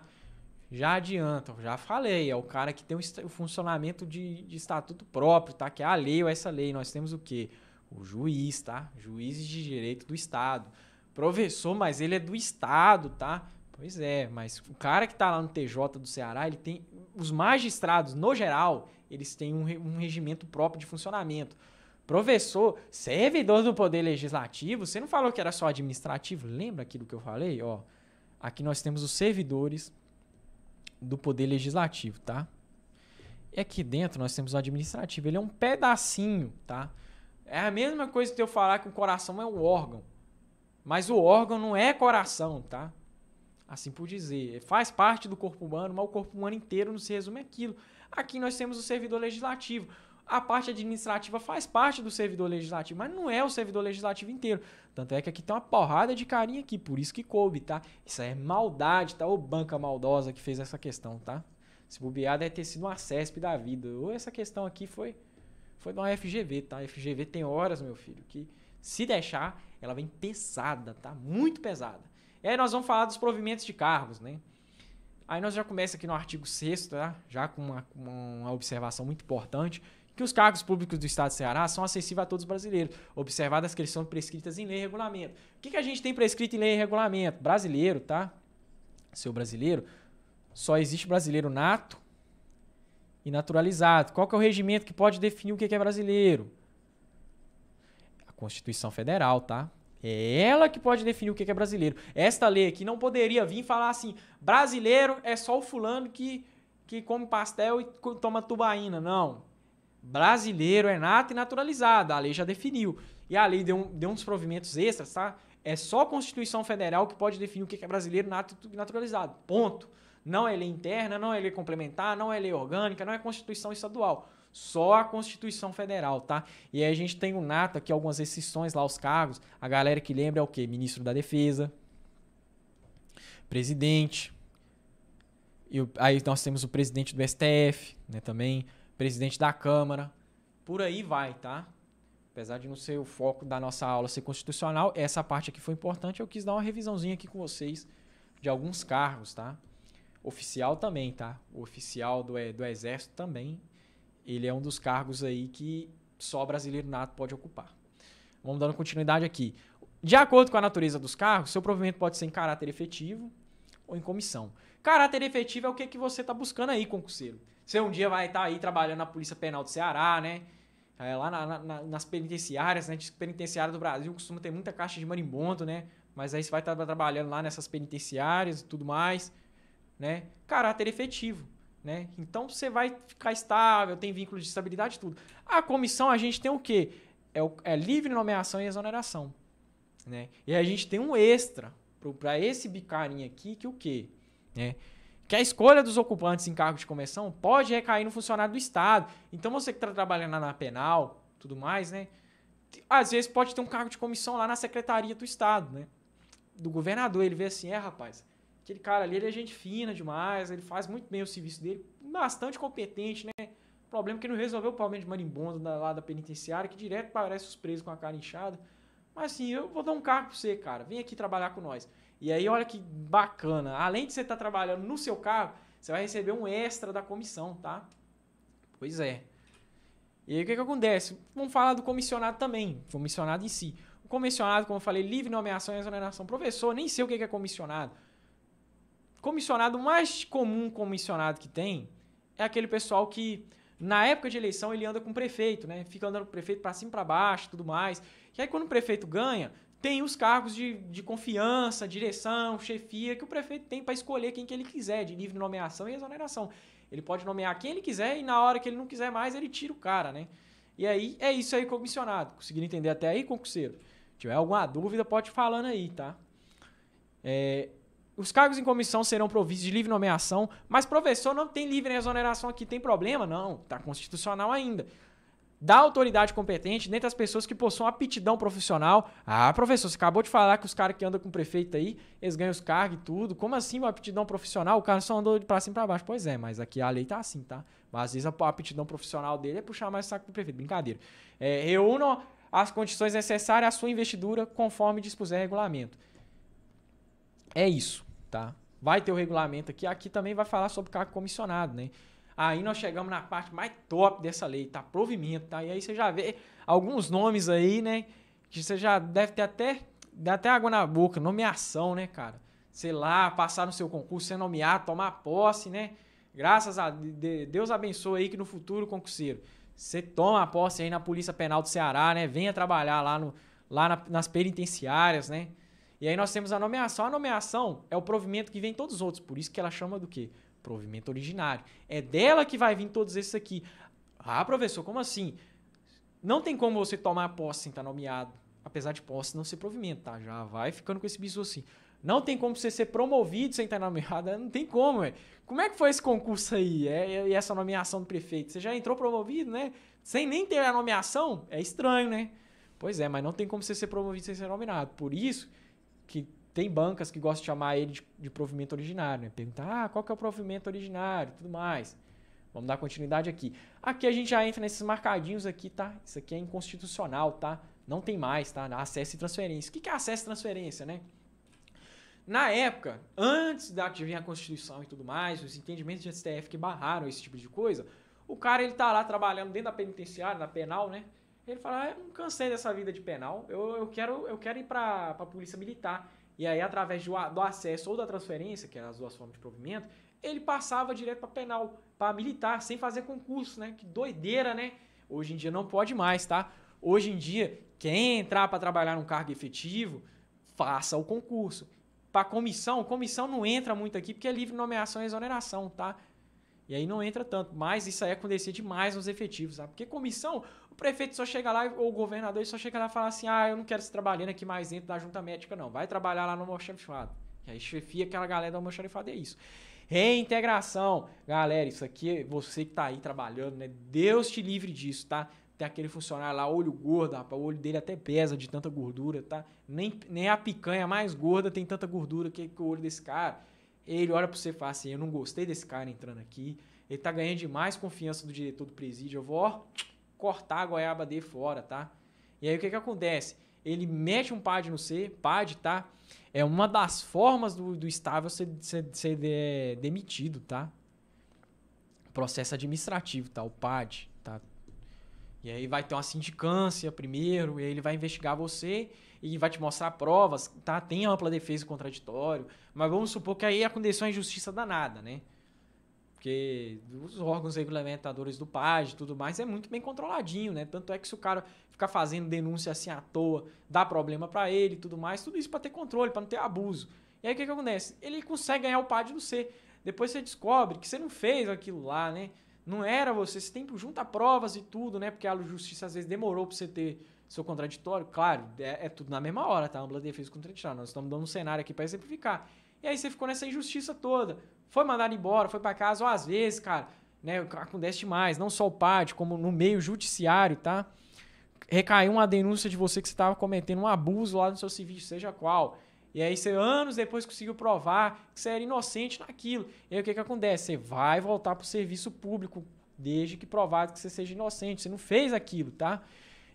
já adianta já falei, é o cara que tem o funcionamento de, de estatuto próprio, tá? Que é lei ou essa lei. Nós temos o quê? O juiz, tá? juízes de direito do Estado. Professor, mas ele é do Estado, tá? Pois é, mas o cara que está lá no TJ do Ceará, ele tem. Os magistrados, no geral, eles têm um, um regimento próprio de funcionamento. Professor, é servidor do Poder Legislativo, você não falou que era só administrativo? Lembra aquilo que eu falei? Ó, aqui nós temos os servidores do Poder Legislativo, tá? E aqui dentro nós temos o administrativo. Ele é um pedacinho, tá? É a mesma coisa que eu falar que o coração é o órgão. Mas o órgão não é coração, tá? Assim por dizer. Faz parte do corpo humano, mas o corpo humano inteiro não se resume àquilo. Aqui nós temos o servidor legislativo a parte administrativa faz parte do servidor legislativo, mas não é o servidor legislativo inteiro. Tanto é que aqui tem uma porrada de carinha aqui, por isso que coube, tá? Isso é maldade, tá? Ô banca maldosa que fez essa questão, tá? Se bobear deve ter sido uma CESP da vida. Ou essa questão aqui foi foi de uma FGV, tá? FGV tem horas, meu filho, que se deixar, ela vem pesada, tá? Muito pesada. E aí nós vamos falar dos provimentos de cargos, né? Aí nós já começa aqui no artigo 6 tá? Já com uma, uma observação muito importante que os cargos públicos do Estado do Ceará são acessíveis a todos os brasileiros, observadas que eles são prescritas em lei e regulamento. O que, que a gente tem prescrito em lei e regulamento? Brasileiro, tá? Seu brasileiro, só existe brasileiro nato e naturalizado. Qual que é o regimento que pode definir o que, que é brasileiro? A Constituição Federal, tá? É ela que pode definir o que é brasileiro. Esta lei aqui não poderia vir falar assim: brasileiro é só o fulano que, que come pastel e toma tubaína. Não brasileiro é nato e naturalizado. A lei já definiu. E a lei deu, deu uns provimentos extras, tá? É só a Constituição Federal que pode definir o que é brasileiro nato e naturalizado. Ponto. Não é lei interna, não é lei complementar, não é lei orgânica, não é Constituição Estadual. Só a Constituição Federal, tá? E aí a gente tem o nato aqui, algumas exceções lá os cargos. A galera que lembra é o quê? Ministro da Defesa, presidente. E aí nós temos o presidente do STF, né, também presidente da Câmara. Por aí vai, tá? Apesar de não ser o foco da nossa aula ser constitucional, essa parte aqui foi importante. Eu quis dar uma revisãozinha aqui com vocês de alguns cargos, tá? Oficial também, tá? O oficial do, do Exército também. Ele é um dos cargos aí que só brasileiro nato pode ocupar. Vamos dando continuidade aqui. De acordo com a natureza dos cargos, seu provimento pode ser em caráter efetivo ou em comissão. Caráter efetivo é o que, que você está buscando aí, concurseiro. Você um dia vai estar tá aí trabalhando na Polícia Penal do Ceará, né? É, lá na, na, nas penitenciárias, né? Penitenciária do Brasil costuma ter muita caixa de marimbondo, né? Mas aí você vai estar trabalhando lá nessas penitenciárias e tudo mais, né? Caráter efetivo, né? Então você vai ficar estável, tem vínculo de estabilidade tudo. A comissão a gente tem o quê? É, o, é livre nomeação e exoneração, né? E a gente tem um extra para esse bicarinha aqui que o quê? Né? que a escolha dos ocupantes em cargos de comissão pode recair no funcionário do Estado. Então você que está trabalhando lá na penal, tudo mais, né? Às vezes pode ter um cargo de comissão lá na Secretaria do Estado, né? Do governador. Ele vê assim, é, rapaz, aquele cara ali ele é gente fina demais, ele faz muito bem o serviço dele, bastante competente, né? Problema que não resolveu o problema de marimbondo lá da penitenciária, que direto parece os presos com a cara inchada. Mas assim, eu vou dar um cargo para você, cara. Vem aqui trabalhar com nós. E aí, olha que bacana. Além de você estar tá trabalhando no seu carro, você vai receber um extra da comissão, tá? Pois é. E aí, o que, que acontece? Vamos falar do comissionado também, comissionado em si. O comissionado, como eu falei, livre nomeação e exoneração. Professor, nem sei o que, que é comissionado. Comissionado, o mais comum comissionado que tem é aquele pessoal que, na época de eleição, ele anda com o prefeito, né? Fica andando com o prefeito para cima e para baixo tudo mais. E aí, quando o prefeito ganha, tem os cargos de, de confiança, direção, chefia, que o prefeito tem para escolher quem que ele quiser, de livre nomeação e exoneração. Ele pode nomear quem ele quiser e na hora que ele não quiser mais, ele tira o cara, né? E aí, é isso aí, comissionado. Conseguiram entender até aí, concurseiro? Se tiver alguma dúvida, pode ir falando aí, tá? É, os cargos em comissão serão provistos de livre nomeação, mas professor não tem livre exoneração aqui, tem problema? Não, tá constitucional ainda da autoridade competente, dentre as pessoas que possuem aptidão profissional. Ah, professor, você acabou de falar que os caras que andam com o prefeito aí, eles ganham os cargos e tudo. Como assim uma aptidão profissional? O cara só andou de pra cima e pra baixo. Pois é, mas aqui a lei tá assim, tá? Mas às vezes a aptidão profissional dele é puxar mais o saco do prefeito. Brincadeira. É, as condições necessárias à sua investidura conforme dispuser regulamento. É isso, tá? Vai ter o regulamento aqui. Aqui também vai falar sobre cargo comissionado, né? Aí nós chegamos na parte mais top dessa lei, tá? Provimento, tá? E aí você já vê alguns nomes aí, né? Que você já deve ter até, dá até água na boca, nomeação, né, cara? Sei lá, passar no seu concurso, ser nomeado, tomar posse, né? Graças a Deus abençoe aí que no futuro, concurseiro, você toma posse aí na Polícia Penal do Ceará, né? Venha trabalhar lá, no, lá na, nas penitenciárias, né? E aí nós temos a nomeação. A nomeação é o provimento que vem todos os outros, por isso que ela chama do quê? Provimento originário. É dela que vai vir todos esses aqui. Ah, professor, como assim? Não tem como você tomar posse sem estar nomeado. Apesar de posse não ser provimento, tá? Já vai ficando com esse bisu assim. Não tem como você ser promovido sem estar nomeado. Não tem como, é. Como é que foi esse concurso aí? É, e essa nomeação do prefeito? Você já entrou promovido, né? Sem nem ter a nomeação? É estranho, né? Pois é, mas não tem como você ser promovido sem ser nomeado. Por isso que tem bancas que gostam de chamar ele de, de provimento originário, né? Perguntar, ah, qual que é o provimento originário tudo mais. Vamos dar continuidade aqui. Aqui a gente já entra nesses marcadinhos aqui, tá? Isso aqui é inconstitucional, tá? Não tem mais, tá? Acesso e transferência. O que é acesso e transferência, né? Na época, antes da que vinha a Constituição e tudo mais, os entendimentos de STF que barraram esse tipo de coisa, o cara ele tá lá trabalhando dentro da penitenciária, na penal, né? Ele fala, ah, eu não cansei dessa vida de penal, eu, eu, quero, eu quero ir pra, pra polícia militar. E aí, através do, do acesso ou da transferência, que eram as duas formas de provimento, ele passava direto para penal, para militar, sem fazer concurso, né? Que doideira, né? Hoje em dia não pode mais, tá? Hoje em dia, quem entrar para trabalhar num cargo efetivo, faça o concurso. Para comissão, comissão não entra muito aqui porque é livre nomeação e exoneração, tá? E aí não entra tanto, mas isso aí acontecia demais nos efetivos, sabe? Porque comissão, prefeito só chega lá, ou o governador só chega lá e fala assim: ah, eu não quero se trabalhando aqui mais dentro da junta médica, não. Vai trabalhar lá no almoxarifado. E aí chefia aquela galera do almoxarifado, é isso. Reintegração. Galera, isso aqui, você que tá aí trabalhando, né? Deus te livre disso, tá? Tem aquele funcionário lá, olho gordo, rapaz, o olho dele até pesa de tanta gordura, tá? Nem, nem a picanha mais gorda tem tanta gordura que, que o olho desse cara. Ele olha pra você e fala assim: eu não gostei desse cara entrando aqui. Ele tá ganhando demais confiança do diretor do presídio. Eu vou, ó, cortar a goiaba dele fora, tá? E aí o que, que acontece? Ele mete um pad no C, pad, tá? É uma das formas do, do estável ser, ser, ser de, demitido, tá? Processo administrativo, tá? O pad, tá? E aí vai ter uma sindicância primeiro, e aí ele vai investigar você e vai te mostrar provas, tá? Tem ampla defesa contraditório, mas vamos supor que aí aconteceu uma injustiça danada, né? Porque os órgãos regulamentadores do PAG e tudo mais é muito bem controladinho, né? Tanto é que se o cara ficar fazendo denúncia assim à toa, dá problema para ele e tudo mais, tudo isso para ter controle, para não ter abuso. E aí o que, que acontece? Ele consegue ganhar o PAD do C. Depois você descobre que você não fez aquilo lá, né? Não era você, você tem que juntar provas e tudo, né? Porque a justiça às vezes demorou para você ter seu contraditório. Claro, é, é, tudo na mesma hora, tá? Ampla defesa contraditória. Nós estamos dando um cenário aqui para exemplificar. E aí você ficou nessa injustiça toda. Foi mandado embora, foi para casa, ou às vezes, cara, né, acontece demais, não só o PAD, como no meio judiciário, tá? Recaiu uma denúncia de você que você estava cometendo um abuso lá no seu serviço, seja qual. E aí você, anos depois, conseguiu provar que você era inocente naquilo. E aí o que, que acontece? Você vai voltar para o serviço público, desde que provado que você seja inocente. Você não fez aquilo, tá?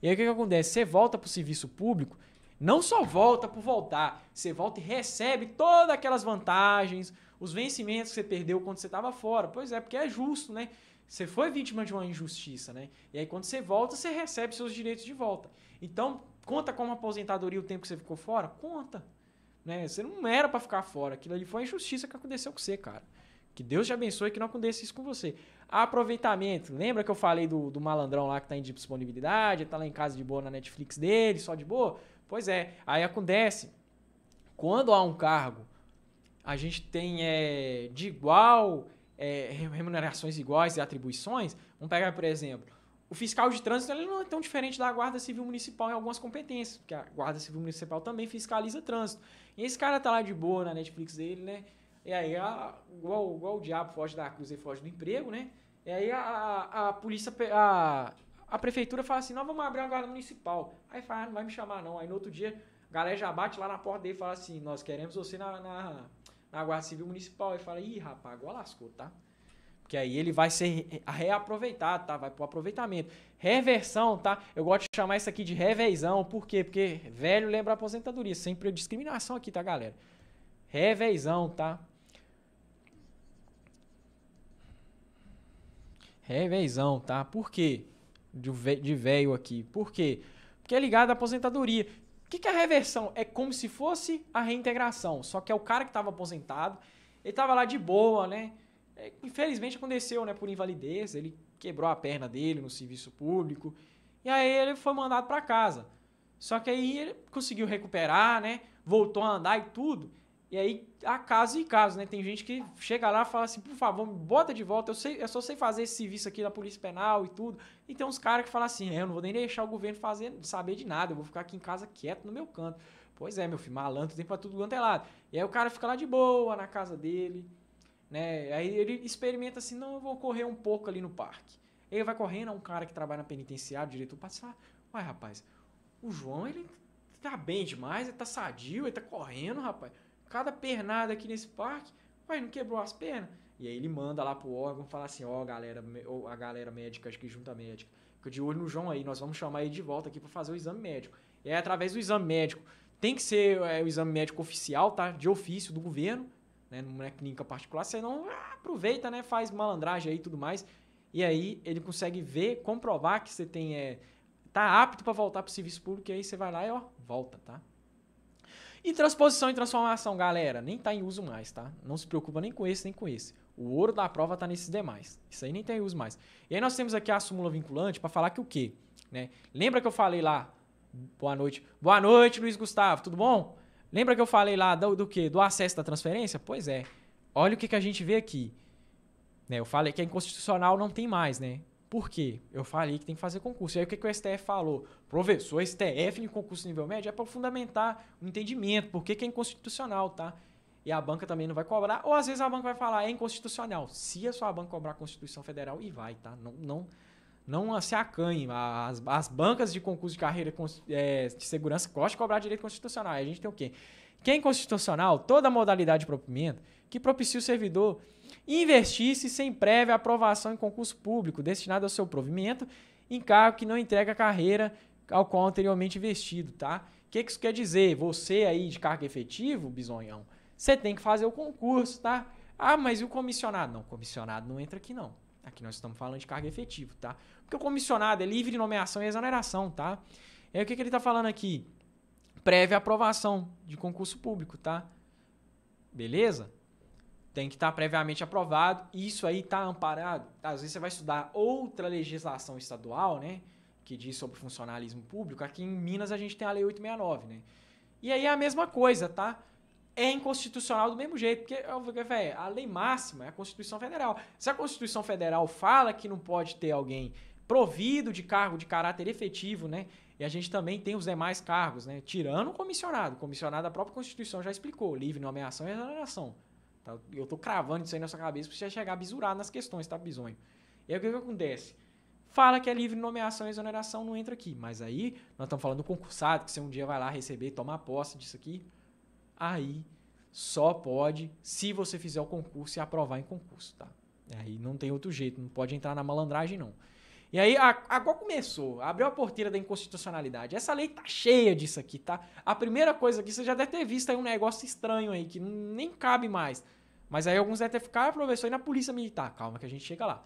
E aí o que, que acontece? Você volta para o serviço público, não só volta por voltar, você volta e recebe todas aquelas vantagens, os vencimentos que você perdeu quando você estava fora. Pois é, porque é justo, né? Você foi vítima de uma injustiça, né? E aí quando você volta, você recebe seus direitos de volta. Então, conta como aposentadoria o tempo que você ficou fora? Conta. Né? Você não era para ficar fora. Aquilo ali foi a injustiça que aconteceu com você, cara. Que Deus te abençoe que não aconteça isso com você. Aproveitamento. Lembra que eu falei do, do malandrão lá que tá em disponibilidade, tá lá em casa de boa na Netflix dele, só de boa? Pois é, aí acontece. Quando há um cargo a gente tem é, de igual é, remunerações iguais e atribuições. Vamos pegar, por exemplo, o fiscal de trânsito ele não é tão diferente da Guarda Civil Municipal em algumas competências, porque a Guarda Civil Municipal também fiscaliza trânsito. E esse cara tá lá de boa na Netflix dele, né? E aí, a, igual, igual o diabo foge da cruz e foge do emprego, né? E aí a, a, a polícia, a, a prefeitura fala assim, nós vamos abrir uma guarda municipal. Aí fala, ah, não vai me chamar não. Aí no outro dia, a galera já bate lá na porta dele e fala assim, nós queremos você na, na na Guarda Civil Municipal e fala, ih, rapaz, agora lascou, tá? Porque aí ele vai ser reaproveitado, tá? Vai pro aproveitamento. Reversão, tá? Eu gosto de chamar isso aqui de revezão. Por quê? Porque velho lembra aposentadoria. Sempre discriminação aqui, tá, galera? Revezão, tá? Revezão, tá? Por quê? De velho aqui. Por quê? Porque é ligado à aposentadoria que, que é a reversão? É como se fosse a reintegração, só que é o cara que estava aposentado, ele estava lá de boa, né? É, infelizmente aconteceu, né, por invalidez, ele quebrou a perna dele no serviço público, e aí ele foi mandado para casa. Só que aí ele conseguiu recuperar, né? Voltou a andar e tudo. E aí, há caso e caso, né? Tem gente que chega lá e fala assim, por favor, me bota de volta, eu, sei, eu só sei fazer esse serviço aqui da Polícia Penal e tudo. E tem uns caras que falam assim, é, eu não vou nem deixar o governo fazer, saber de nada, eu vou ficar aqui em casa quieto no meu canto. Pois é, meu filho, malandro tem pra tudo quanto é lado. E aí o cara fica lá de boa, na casa dele, né? Aí ele experimenta assim, não, eu vou correr um pouco ali no parque. Ele vai correndo, é um cara que trabalha na penitenciária, diretor, passa lá, uai, rapaz, o João, ele tá bem demais, ele tá sadio, ele tá correndo, rapaz cada pernada aqui nesse parque, vai não quebrou as pernas? E aí ele manda lá pro órgão falar assim, ó, oh, galera, ou a galera médica, acho que junta médica, fica de olho no João aí, nós vamos chamar ele de volta aqui para fazer o exame médico. E é através do exame médico. Tem que ser é, o exame médico oficial, tá? De ofício do governo, né? Não é clínica particular, senão ah, aproveita, né? Faz malandragem aí e tudo mais. E aí ele consegue ver, comprovar que você tem. É, tá apto para voltar pro serviço público, e aí você vai lá e ó, volta, tá? E transposição e transformação, galera, nem tá em uso mais, tá? Não se preocupa nem com esse, nem com esse. O ouro da prova tá nesses demais. Isso aí nem tem tá uso mais. E aí nós temos aqui a súmula vinculante para falar que o quê? Né? Lembra que eu falei lá, boa noite, boa noite Luiz Gustavo, tudo bom? Lembra que eu falei lá do, do quê? Do acesso da transferência? Pois é. Olha o que, que a gente vê aqui. Né, eu falei que é inconstitucional, não tem mais, né? Por quê? Eu falei que tem que fazer concurso. E aí o que, que o STF falou? Professor, STF em concurso nível médio é para fundamentar o entendimento, por que é inconstitucional, tá? E a banca também não vai cobrar, ou às vezes a banca vai falar, é inconstitucional. Se a sua banca cobrar a Constituição Federal, e vai, tá? Não, não, não se acanhe. As, as bancas de concurso de carreira é, de segurança gostam de cobrar direito constitucional. Aí a gente tem o quê? Quem é inconstitucional, toda modalidade de propimento que propicia o servidor investisse sem prévia aprovação em concurso público destinado ao seu provimento em cargo que não entrega a carreira ao qual anteriormente investido, tá? O que, que isso quer dizer? Você aí de cargo efetivo, bisonhão, você tem que fazer o concurso, tá? Ah, mas e o comissionado? Não, comissionado não entra aqui não. Aqui nós estamos falando de cargo efetivo, tá? Porque o comissionado é livre de nomeação e exoneração, tá? E é, aí, o que, que ele está falando aqui? Prévia aprovação de concurso público, tá? Beleza? Tem que estar previamente aprovado. E isso aí está amparado. Às vezes você vai estudar outra legislação estadual, né? Que diz sobre funcionalismo público. Aqui em Minas a gente tem a Lei 869, né? E aí é a mesma coisa, tá? É inconstitucional do mesmo jeito. Porque, velho, a lei máxima é a Constituição Federal. Se a Constituição Federal fala que não pode ter alguém provido de cargo de caráter efetivo, né? E a gente também tem os demais cargos, né? Tirando o comissionado. O comissionado, a própria Constituição já explicou: livre nomeação e exoneração. Tá? Eu tô cravando isso aí na sua cabeça pra você chegar a nas questões, tá, bisonho? E aí o que, que acontece? Fala que é livre nomeação e exoneração, não entra aqui. Mas aí, nós estamos falando do concursado, que você um dia vai lá receber, tomar posse disso aqui. Aí, só pode se você fizer o concurso e aprovar em concurso, tá? Aí não tem outro jeito, não pode entrar na malandragem, não. E aí, agora começou, abriu a porteira da inconstitucionalidade. Essa lei tá cheia disso aqui, tá? A primeira coisa aqui, você já deve ter visto aí um negócio estranho aí, que nem cabe mais. Mas aí alguns devem ter ficado, ah, professor, e na polícia militar? Calma que a gente chega lá.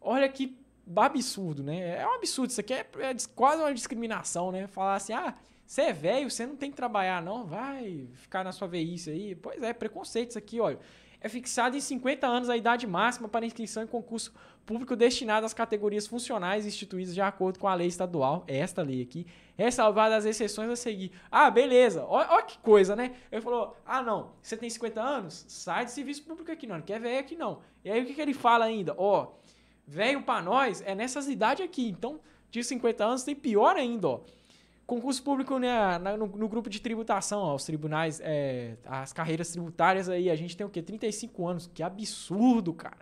Olha que absurdo, né? É, é um absurdo, isso aqui é, é quase uma discriminação, né? Falar assim, ah, você é velho, você não tem que trabalhar não, vai ficar na sua velhice aí. Pois é, preconceito isso aqui, olha é fixada em 50 anos a idade máxima para inscrição em concurso público destinado às categorias funcionais instituídas de acordo com a lei estadual, é esta lei aqui, É salvada as exceções a seguir. Ah, beleza, olha que coisa, né? Ele falou, ah não, você tem 50 anos? Sai de serviço público aqui, não, Ele quer ver aqui não. E aí o que, que ele fala ainda? Ó, oh, velho para nós é nessas idades aqui, então de 50 anos tem pior ainda, ó. Concurso público né, no, no grupo de tributação, ó, os tribunais, é, as carreiras tributárias aí, a gente tem o quê? 35 anos. Que absurdo, cara.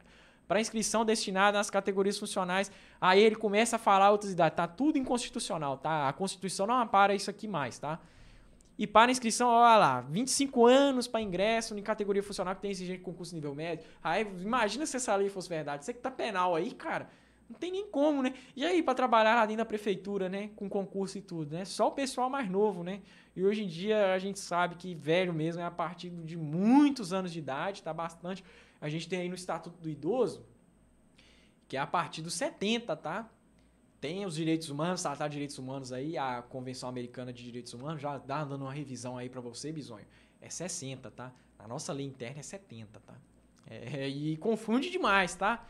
Para inscrição destinada às categorias funcionais. Aí ele começa a falar outras idades. Tá tudo inconstitucional, tá? A Constituição não ampara isso aqui mais, tá? E para inscrição, olha lá, 25 anos para ingresso em categoria funcional que tem exigente concurso nível médio. Aí imagina se essa lei fosse verdade. Você que tá penal aí, cara. Não tem nem como, né? E aí, para trabalhar lá dentro da prefeitura, né? Com concurso e tudo, né? Só o pessoal mais novo, né? E hoje em dia a gente sabe que velho mesmo é a partir de muitos anos de idade, tá bastante. A gente tem aí no Estatuto do Idoso, que é a partir dos 70, tá? Tem os direitos humanos, tá de tá, direitos humanos aí, a Convenção Americana de Direitos Humanos, já dá dando uma revisão aí para você, Bisonho. É 60, tá? A nossa lei interna é 70, tá? É, e confunde demais, tá?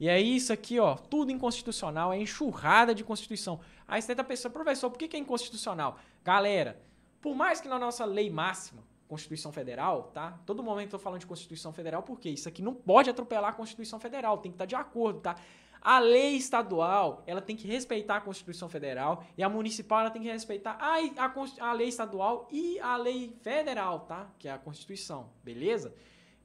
E é isso aqui, ó, tudo inconstitucional, é enxurrada de Constituição. Aí você tá pensando, professor, por que, é inconstitucional? Galera, por mais que na nossa lei máxima, Constituição Federal, tá? Todo momento eu tô falando de Constituição Federal, porque isso aqui não pode atropelar a Constituição Federal, tem que estar tá de acordo, tá? A lei estadual, ela tem que respeitar a Constituição Federal e a municipal, ela tem que respeitar a, a, a lei estadual e a lei federal, tá? Que é a Constituição, beleza?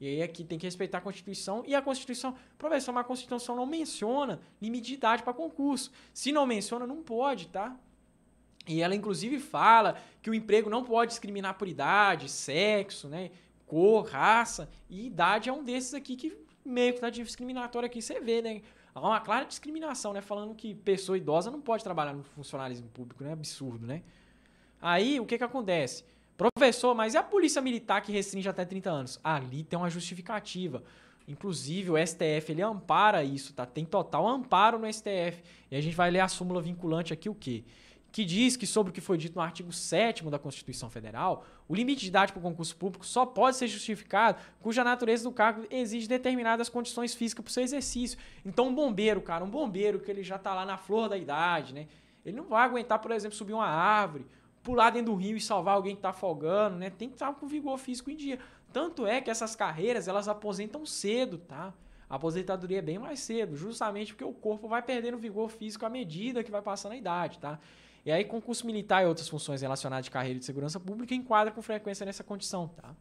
E aí aqui tem que respeitar a Constituição. E a Constituição, professor, mas a Constituição não menciona limite de idade para concurso. Se não menciona, não pode, tá? E ela, inclusive, fala que o emprego não pode discriminar por idade, sexo, né? cor, raça. E idade é um desses aqui que meio que tá discriminatório aqui. Você vê, né? Há uma clara discriminação, né? Falando que pessoa idosa não pode trabalhar no funcionalismo público, né? Absurdo, né? Aí, o que que acontece? Professor, mas e a polícia militar que restringe até 30 anos? Ali tem uma justificativa. Inclusive, o STF ele ampara isso, tá? Tem total amparo no STF. E a gente vai ler a súmula vinculante aqui, o quê? Que diz que, sobre o que foi dito no artigo 7 da Constituição Federal, o limite de idade para o concurso público só pode ser justificado cuja natureza do cargo exige determinadas condições físicas para o seu exercício. Então, um bombeiro, cara, um bombeiro que ele já está lá na flor da idade, né? Ele não vai aguentar, por exemplo, subir uma árvore pular dentro do rio e salvar alguém que está afogando, né? Tem que estar com vigor físico em dia. Tanto é que essas carreiras, elas aposentam cedo, tá? A aposentadoria é bem mais cedo, justamente porque o corpo vai perdendo vigor físico à medida que vai passando a idade, tá? E aí, concurso militar e outras funções relacionadas de carreira de segurança pública enquadra com frequência nessa condição, tá?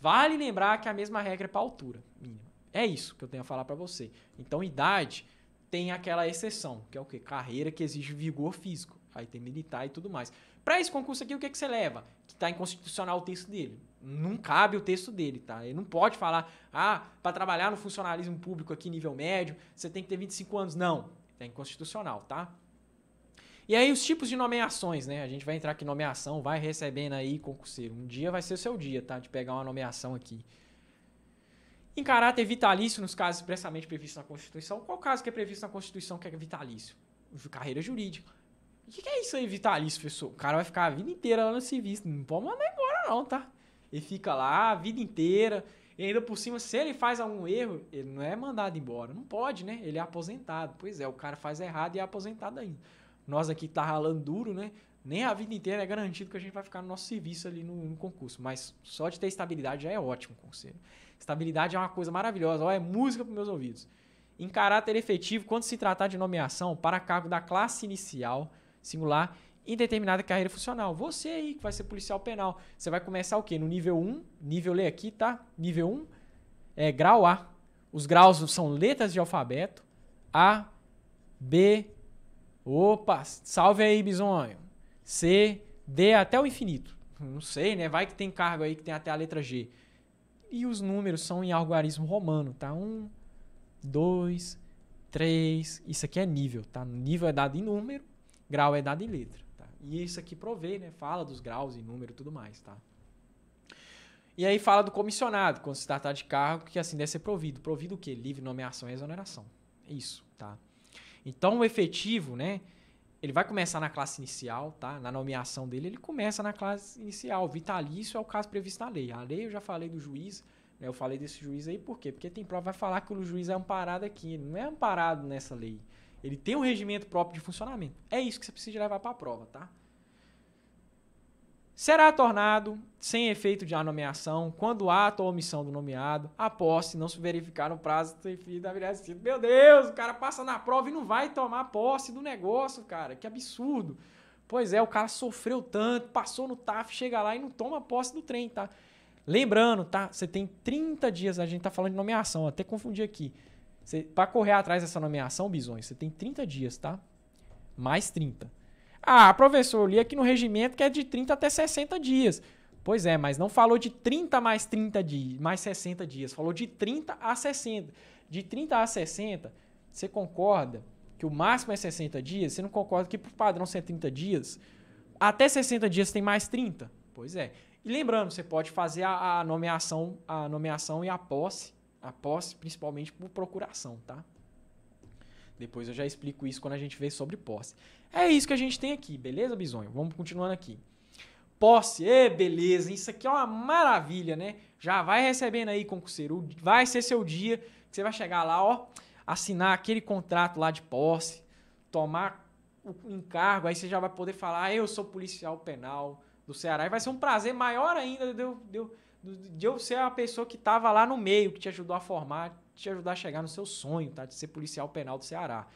Vale lembrar que a mesma regra é para altura mínima. É isso que eu tenho a falar para você. Então, idade tem aquela exceção, que é o quê? Carreira que exige vigor físico. Aí tem militar e tudo mais. Para esse concurso aqui, o que, que você leva? Que está inconstitucional o texto dele. Não cabe o texto dele, tá? Ele não pode falar, ah, para trabalhar no funcionalismo público aqui nível médio, você tem que ter 25 anos. Não, é inconstitucional, tá? E aí os tipos de nomeações, né? A gente vai entrar aqui em nomeação, vai recebendo aí concurseiro. Um dia vai ser o seu dia, tá? De pegar uma nomeação aqui. Em caráter vitalício, nos casos expressamente previstos na Constituição, qual caso que é previsto na Constituição que é vitalício? Carreira jurídica o que, que, é isso aí, vitalício, pessoal? O cara vai ficar a vida inteira lá no serviço. Não pode mandar embora, não, tá? Ele fica lá a vida inteira. E ainda por cima, se ele faz algum erro, ele não é mandado embora. Não pode, né? Ele é aposentado. Pois é, o cara faz errado e é aposentado ainda. Nós aqui tá ralando duro, né? Nem a vida inteira é garantido que a gente vai ficar no nosso serviço ali no, no concurso. Mas só de ter estabilidade já é ótimo, conselho. Estabilidade é uma coisa maravilhosa. Ó, é música para meus ouvidos. Em caráter efetivo, quando se tratar de nomeação para cargo da classe inicial, singular em determinada carreira funcional. Você aí que vai ser policial penal, você vai começar o quê? No nível 1, nível lê aqui, tá? Nível 1 é grau A. Os graus são letras de alfabeto. A, B, opa, salve aí, bisonho. C, D até o infinito. Não sei, né? Vai que tem cargo aí que tem até a letra G. E os números são em algarismo romano, tá? 1, 2, 3. Isso aqui é nível, tá? Nível é dado em número Grau é dado em letra, tá? E isso aqui provê, né? Fala dos graus e número e tudo mais, tá? E aí fala do comissionado, quando se tratar de cargo, que assim deve ser provido. Provido o quê? Livre nomeação e exoneração. É Isso, tá? Então o efetivo, né? Ele vai começar na classe inicial, tá? Na nomeação dele, ele começa na classe inicial. Vitalício é o caso previsto na lei. A lei eu já falei do juiz, né? Eu falei desse juiz aí, por quê? Porque tem prova, vai falar que o juiz é amparado aqui. não é amparado nessa lei. Ele tem um regimento próprio de funcionamento. É isso que você precisa levar para a prova, tá? Será tornado sem efeito de nomeação quando há ato ou omissão do nomeado, a posse não se verificar no prazo definido da virilha Meu Deus, o cara passa na prova e não vai tomar posse do negócio, cara. Que absurdo. Pois é, o cara sofreu tanto, passou no TAF, chega lá e não toma posse do trem, tá? Lembrando, tá? Você tem 30 dias, a gente tá falando de nomeação, até confundi aqui. Para correr atrás dessa nomeação, Bisonho, você tem 30 dias, tá? Mais 30. Ah, professor, eu li aqui no regimento que é de 30 até 60 dias. Pois é, mas não falou de 30 mais 30 dias, mais 60 dias. Falou de 30 a 60. De 30 a 60, você concorda que o máximo é 60 dias? Você não concorda que para o padrão ser 30 dias? Até 60 dias tem mais 30? Pois é. E lembrando, você pode fazer a, a nomeação, a nomeação e a posse a posse principalmente por procuração, tá? Depois eu já explico isso quando a gente vê sobre posse. É isso que a gente tem aqui, beleza, Bisonho? Vamos continuando aqui. Posse, é beleza, isso aqui é uma maravilha, né? Já vai recebendo aí, concurseiro, vai ser seu dia que você vai chegar lá, ó, assinar aquele contrato lá de posse, tomar o encargo, aí você já vai poder falar, ah, eu sou policial penal do Ceará, e vai ser um prazer maior ainda deu de eu ser a pessoa que estava lá no meio, que te ajudou a formar, te ajudar a chegar no seu sonho, tá? De ser policial penal do Ceará.